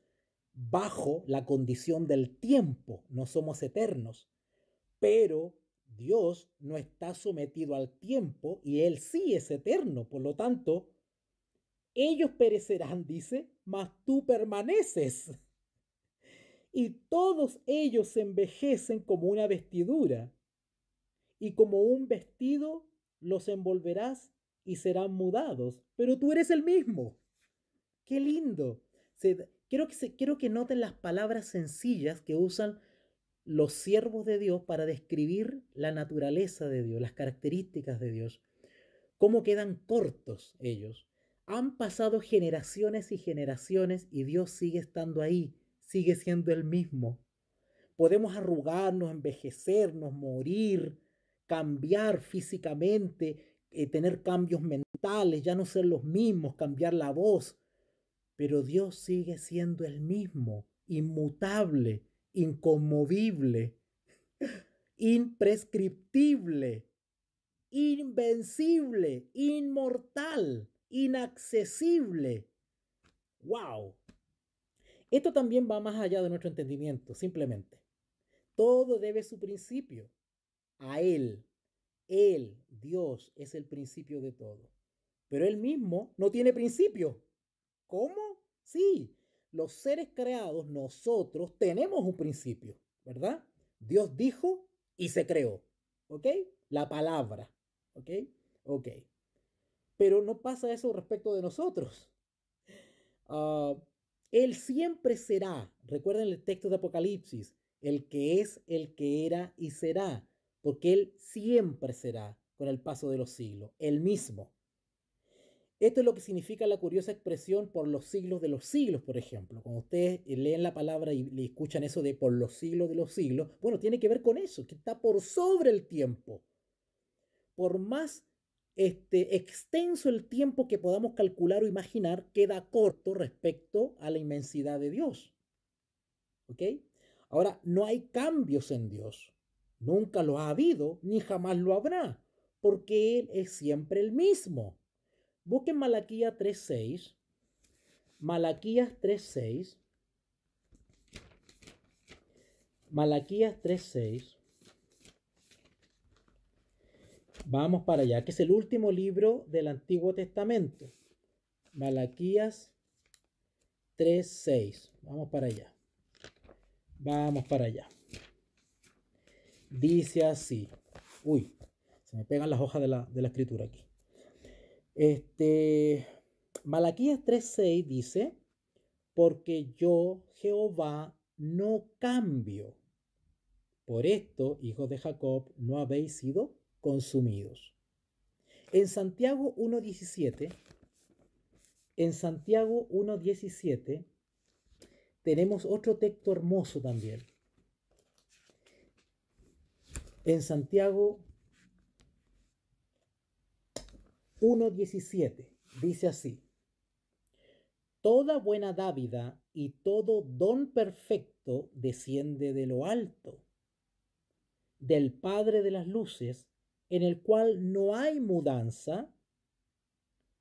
bajo la condición del tiempo, no somos eternos, pero Dios no está sometido al tiempo y Él sí es eterno, por lo tanto, ellos perecerán, dice, mas tú permaneces. Y todos ellos se envejecen como una vestidura, y como un vestido los envolverás y serán mudados, pero tú eres el mismo. Qué lindo. quiero, que se, quiero que noten las palabras sencillas que usan los siervos de Dios para describir la naturaleza de Dios, las características de Dios. Cómo quedan cortos ellos. Han pasado generaciones y generaciones y Dios sigue estando ahí, sigue siendo el mismo. Podemos arrugarnos, envejecernos, morir, cambiar físicamente, eh, tener cambios mentales, ya no ser los mismos, cambiar la voz. Pero Dios sigue siendo el mismo, inmutable, inconmovible, imprescriptible, invencible, inmortal, inaccesible. ¡Wow! Esto también va más allá de nuestro entendimiento, simplemente. Todo debe su principio a Él, él, Dios, es el principio de todo. Pero Él mismo no tiene principio. ¿Cómo? Sí, los seres creados, nosotros tenemos un principio, ¿verdad? Dios dijo y se creó, ¿ok? La palabra, ¿ok? Ok. Pero no pasa eso respecto de nosotros. Ah, él siempre será, recuerden el texto de Apocalipsis, el que es, el que era y será porque Él siempre será, con el paso de los siglos, el mismo. Esto es lo que significa la curiosa expresión por los siglos de los siglos, por ejemplo. Cuando ustedes eh, leen la palabra y, le escuchan eso de por los siglos de los siglos, bueno, tiene que ver con eso, que está por sobre el tiempo. Por más este, extenso el tiempo que podamos calcular o imaginar, queda corto respecto a la inmensidad de Dios. ¿Ok? Ahora, no hay cambios en Dios. Nunca lo ha habido ni jamás lo habrá, porque Él es siempre el mismo. Busquen Malaquías 3.6. Malaquías 3.6. Malaquías 3.6. Vamos para allá, que es el último libro del Antiguo Testamento. Malaquías 3.6. Vamos para allá. Vamos para allá dice así. Uy, se me pegan las hojas de la, escritura aquí. Este, Malaquías 3:6 dice, porque yo, Jehová, no cambio. Por esto, hijos de Jacob, no habéis sido consumidos. En Santiago 1.17, en Santiago 1.17, tenemos otro texto hermoso también en Santiago 1.17 dice así, Toda buena dávida y todo don perfecto desciende de lo alto, del Padre de las Luces, en el cual no hay mudanza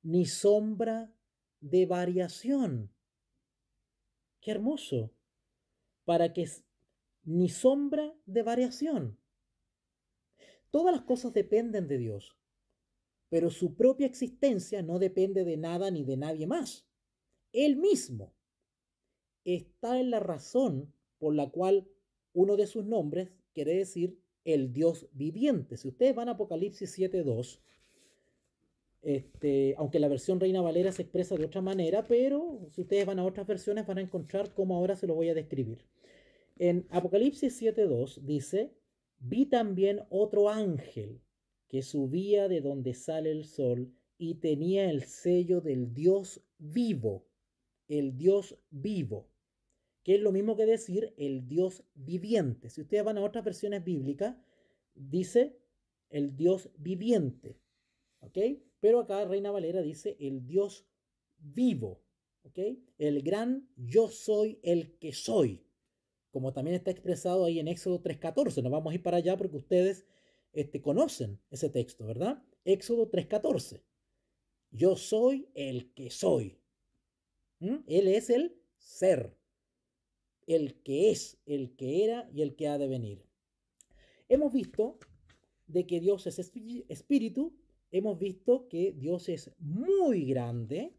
ni sombra de variación. Qué hermoso, para que ni sombra de variación. Todas las cosas dependen de Dios, pero su propia existencia no depende de nada ni de nadie más. Él mismo está en la razón por la cual uno de sus nombres quiere decir el Dios viviente. Si ustedes van a Apocalipsis 7.2, este, aunque la versión Reina Valera se expresa de otra manera, pero si ustedes van a otras versiones van a encontrar cómo ahora se lo voy a describir. En Apocalipsis 7.2 dice, Vi también otro ángel que subía de donde sale el sol y tenía el sello del Dios vivo, el Dios vivo, que es lo mismo que decir el Dios viviente. Si ustedes van a otras versiones bíblicas, dice el Dios viviente, ¿ok? Pero acá Reina Valera dice el Dios vivo, ¿ok? El gran yo soy el que soy como también está expresado ahí en Éxodo 3.14. No vamos a ir para allá porque ustedes este, conocen ese texto, ¿verdad? Éxodo 3.14. Yo soy el que soy. ¿Mm? Él es el ser, el que es, el que era y el que ha de venir. Hemos visto de que Dios es espíritu, hemos visto que Dios es muy grande,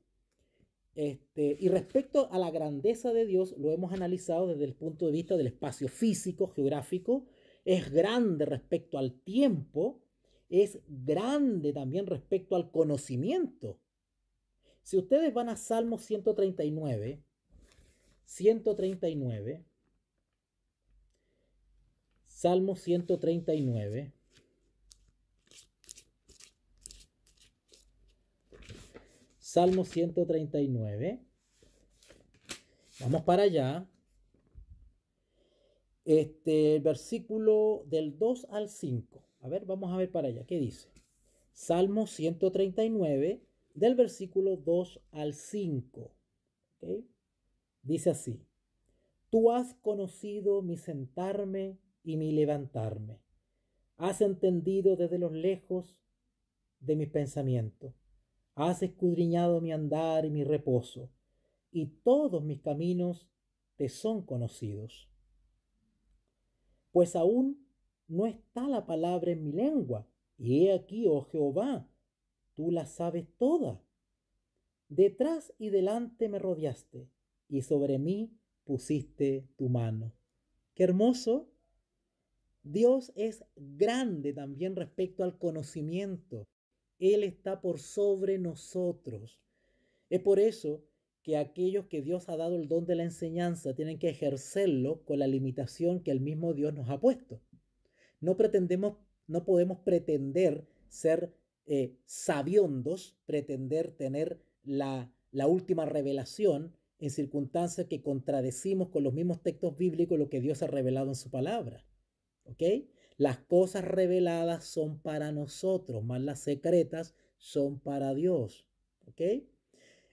este, y respecto a la grandeza de Dios, lo hemos analizado desde el punto de vista del espacio físico, geográfico. Es grande respecto al tiempo, es grande también respecto al conocimiento. Si ustedes van a Salmo 139, 139, Salmo 139, Salmo 139. Vamos para allá. Este versículo del 2 al 5. A ver, vamos a ver para allá. ¿Qué dice? Salmo 139, del versículo 2 al 5. Dice así. Tú has conocido mi sentarme y mi levantarme. Has entendido desde los lejos de mis pensamientos. Has escudriñado mi andar y mi reposo, y todos mis caminos te son conocidos. Pues aún no está la palabra en mi lengua, y he aquí, oh Jehová, tú la sabes toda. Detrás y delante me rodeaste, y sobre mí pusiste tu mano. Qué hermoso. Dios es grande también respecto al conocimiento. Él está por sobre nosotros. Es por eso que aquellos que Dios ha dado el don de la enseñanza tienen que ejercerlo con la limitación que el mismo Dios nos ha puesto. No pretendemos, no podemos pretender ser eh, sabiondos, pretender tener la, la última revelación en circunstancias que contradecimos con los mismos textos bíblicos lo que Dios ha revelado en su palabra. ¿Ok? Las cosas reveladas son para nosotros, más las secretas son para Dios. ¿Ok?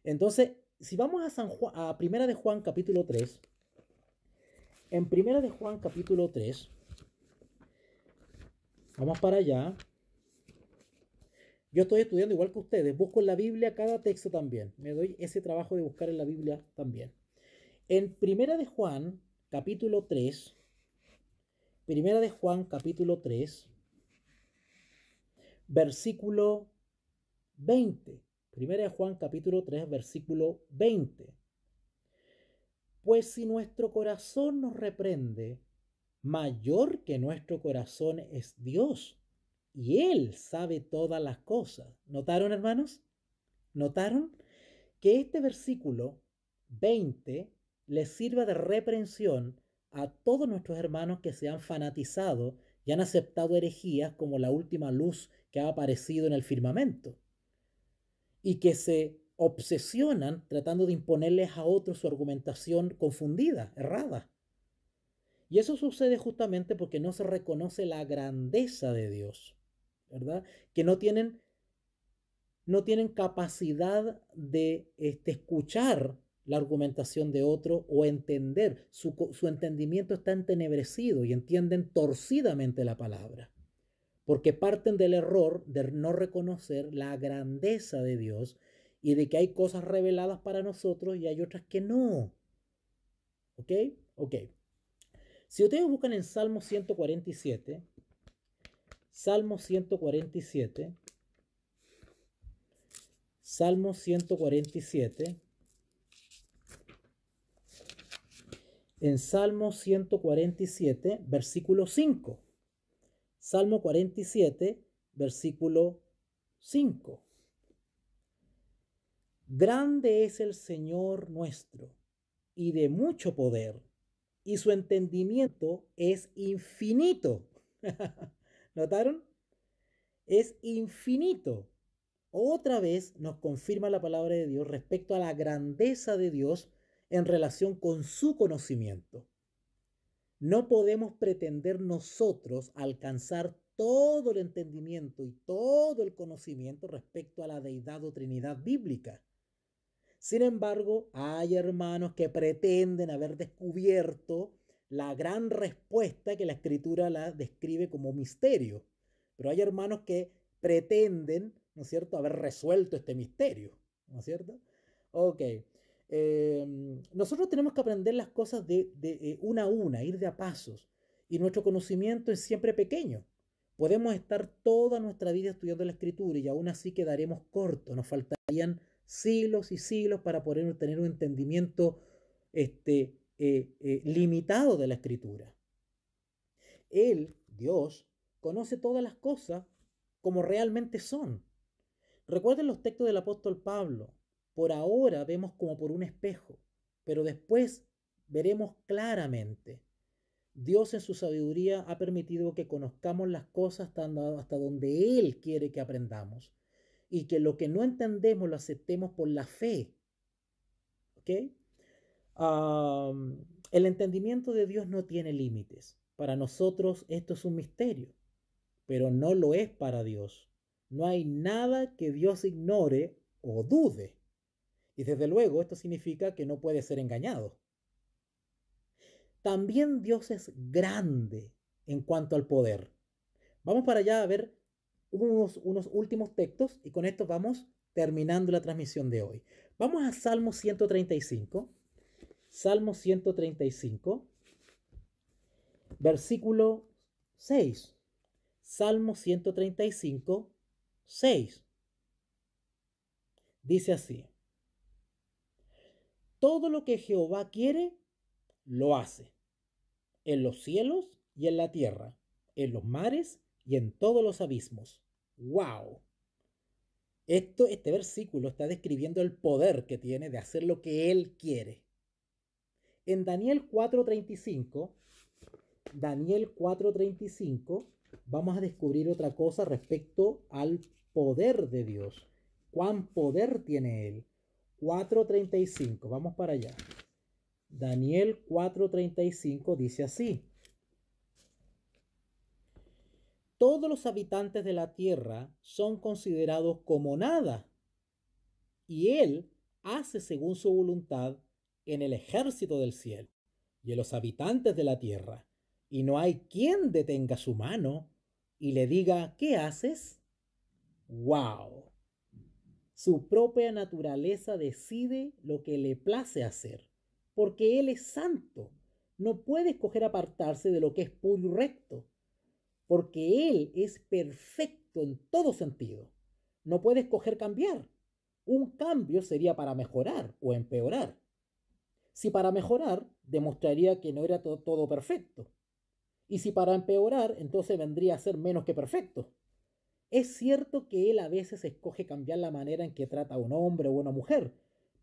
Entonces, si vamos a, San Juan, a Primera de Juan capítulo 3, en Primera de Juan capítulo 3, vamos para allá. Yo estoy estudiando igual que ustedes, busco en la Biblia cada texto también. Me doy ese trabajo de buscar en la Biblia también. En Primera de Juan capítulo 3, Primera de Juan capítulo 3, versículo 20. Primera de Juan capítulo 3, versículo 20. Pues si nuestro corazón nos reprende, mayor que nuestro corazón es Dios, y Él sabe todas las cosas. ¿Notaron, hermanos? ¿Notaron? Que este versículo 20 les sirva de reprensión a todos nuestros hermanos que se han fanatizado y han aceptado herejías como la última luz que ha aparecido en el firmamento y que se obsesionan tratando de imponerles a otros su argumentación confundida, errada. Y eso sucede justamente porque no se reconoce la grandeza de Dios, ¿verdad? Que no tienen, no tienen capacidad de este, escuchar la argumentación de otro o entender. Su, entendimiento está entenebrecido y entienden torcidamente la palabra, porque parten del error de no reconocer la grandeza de Dios y de que hay cosas reveladas para nosotros y hay otras que no. ¿Ok? Ok. Si ustedes buscan en Salmo 147, Salmo 147, Salmo 147, en Salmo 147, versículo 5. Salmo 47, versículo 5. Grande es el Señor nuestro y de mucho poder, y su entendimiento es infinito. ¿Notaron? Es infinito. Otra vez nos confirma la palabra de Dios respecto a la grandeza de Dios en relación con su conocimiento. No podemos pretender nosotros alcanzar todo el entendimiento y todo el conocimiento respecto a la deidad o trinidad bíblica. Sin embargo, hay hermanos que pretenden haber descubierto la gran respuesta que la escritura la describe como misterio. Pero hay hermanos que pretenden, ¿no es cierto?, haber resuelto este misterio, ¿no es cierto? Ok, Em, nosotros tenemos que aprender las cosas de, eh, una a una, ir de a pasos. Y nuestro conocimiento es siempre pequeño. Podemos estar toda nuestra vida estudiando la escritura y aún así quedaremos cortos. Nos faltarían siglos y siglos para poder tener un entendimiento este, eh, eh, limitado de la escritura. Él, Dios, conoce todas las cosas como realmente son. Recuerden los textos del apóstol Pablo. Por ahora vemos como por un espejo, pero después veremos claramente. Dios en su sabiduría ha permitido que conozcamos las cosas hasta donde Él quiere que aprendamos y que lo que no entendemos lo aceptemos por la fe. el entendimiento de Dios no tiene límites. Para nosotros esto es un misterio, pero no lo es para Dios. No hay nada que Dios ignore o dude. Y desde luego esto significa que no puede ser engañado. También Dios es grande en cuanto al poder. Vamos para allá a ver unos, unos últimos textos y con esto vamos terminando la transmisión de hoy. Vamos a Salmo 135. Salmo 135, versículo 6. Salmo 135, 6. Dice así, todo lo que Jehová quiere, lo hace, en los cielos y en la tierra, en los mares y en todos los abismos. ¡Wow! Esto, este versículo está describiendo el poder que tiene de hacer lo que Él quiere. En Daniel 4:35, Daniel 4:35, vamos a descubrir otra cosa respecto al poder de Dios. ¿Cuán poder tiene Él? 4.35, vamos para allá. Daniel 4.35 dice así. Todos los habitantes de la tierra son considerados como nada, y Él hace según su voluntad en el ejército del cielo y en los habitantes de la tierra, y no hay quien detenga su mano y le diga, ¿qué haces? ¡Wow! Su propia naturaleza decide lo que le place hacer, porque Él es santo. No puede escoger apartarse de lo que es puro y recto, porque Él es perfecto en todo sentido. No puede escoger cambiar. Un cambio sería para mejorar o empeorar. Si para mejorar, demostraría que no era todo, todo perfecto. Y si para empeorar, entonces vendría a ser menos que perfecto. Es cierto que él a veces escoge cambiar la manera en que trata a un hombre o una mujer,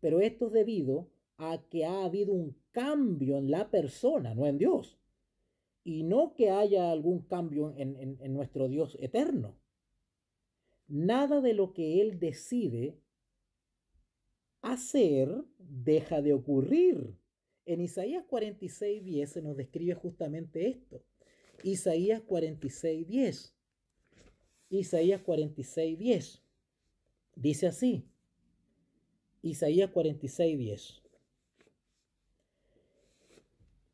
pero esto es debido a que ha habido un cambio en la persona, no en Dios. Y no que haya algún cambio en, nuestro Dios eterno. Nada de lo que Él decide hacer deja de ocurrir. En Isaías 46.10 se nos describe justamente esto. Isaías 46.10 Isaías 46, 10. Dice así. Isaías 46, 10.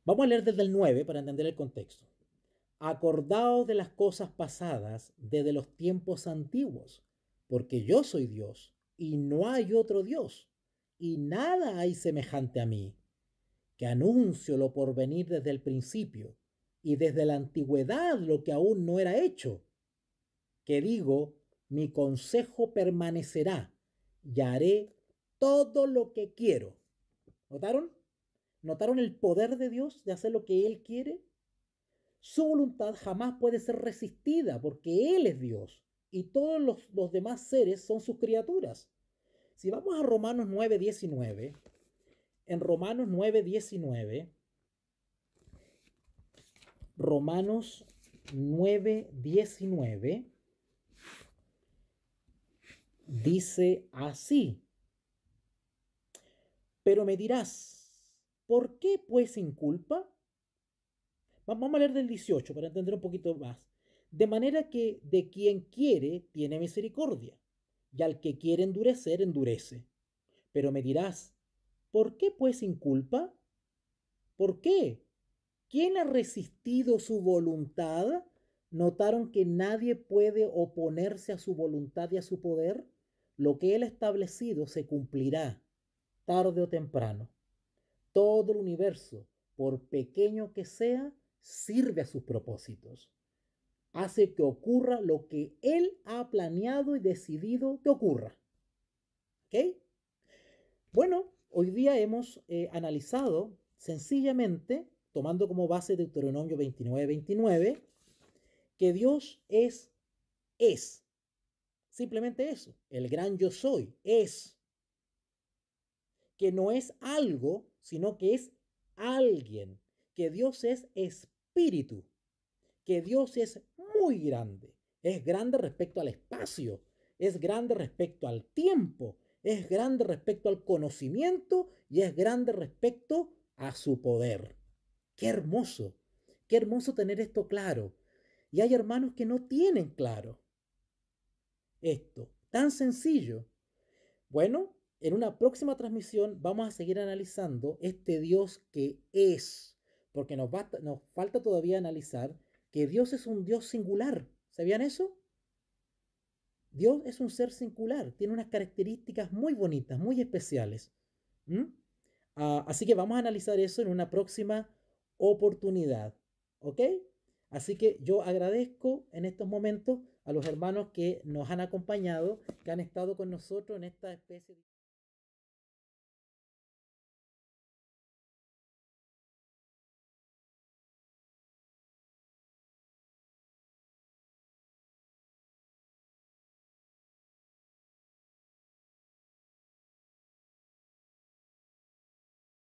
Vamos a leer desde el 9 para entender el contexto. Acordaos de las cosas pasadas desde los tiempos antiguos, porque yo soy Dios y no hay otro Dios, y nada hay semejante a mí, que anuncio lo por venir desde el principio y desde la antigüedad lo que aún no era hecho que digo, mi consejo permanecerá y haré todo lo que quiero. ¿Notaron? ¿Notaron el poder de Dios de hacer lo que Él quiere? Su voluntad jamás puede ser resistida porque Él es Dios y todos los, demás seres son sus criaturas. Si vamos a Romanos 9,19, en Romanos 9.19, Romanos 9, 19, Dice así, pero me dirás, ¿por qué pues sin culpa? Vamos a leer del 18 para entender un poquito más. De manera que de quien quiere tiene misericordia, y al que quiere endurecer, endurece. Pero me dirás, ¿por qué pues sin culpa? ¿Por qué? ¿Quién ha resistido su voluntad? ¿Notaron que nadie puede oponerse a su voluntad y a su poder? lo que él ha establecido se cumplirá tarde o temprano. Todo el universo, por pequeño que sea, sirve a sus propósitos. Hace que ocurra lo que él ha planeado y decidido que ocurra. ¿Ok? Bueno, hoy día hemos eh, analizado sencillamente, tomando como base Deuteronomio 29, 29, que Dios es, es, Simplemente eso. El gran yo soy es que no es algo, sino que es alguien, que Dios es espíritu, que Dios es muy grande, es grande respecto al espacio, es grande respecto al tiempo, es grande respecto al conocimiento y es grande respecto a su poder. Qué hermoso, qué hermoso tener esto claro. Y hay hermanos que no tienen claro esto? Tan sencillo. Bueno, en una próxima transmisión vamos a seguir analizando este Dios que es, porque nos, falta todavía analizar que Dios es un Dios singular. ¿Sabían eso? Dios es un ser singular, tiene unas características muy bonitas, muy especiales. Ah, así que vamos a analizar eso en una próxima oportunidad. ¿Ok? Así que yo agradezco en estos momentos a los hermanos que nos han acompañado, que han estado con nosotros en esta especie de...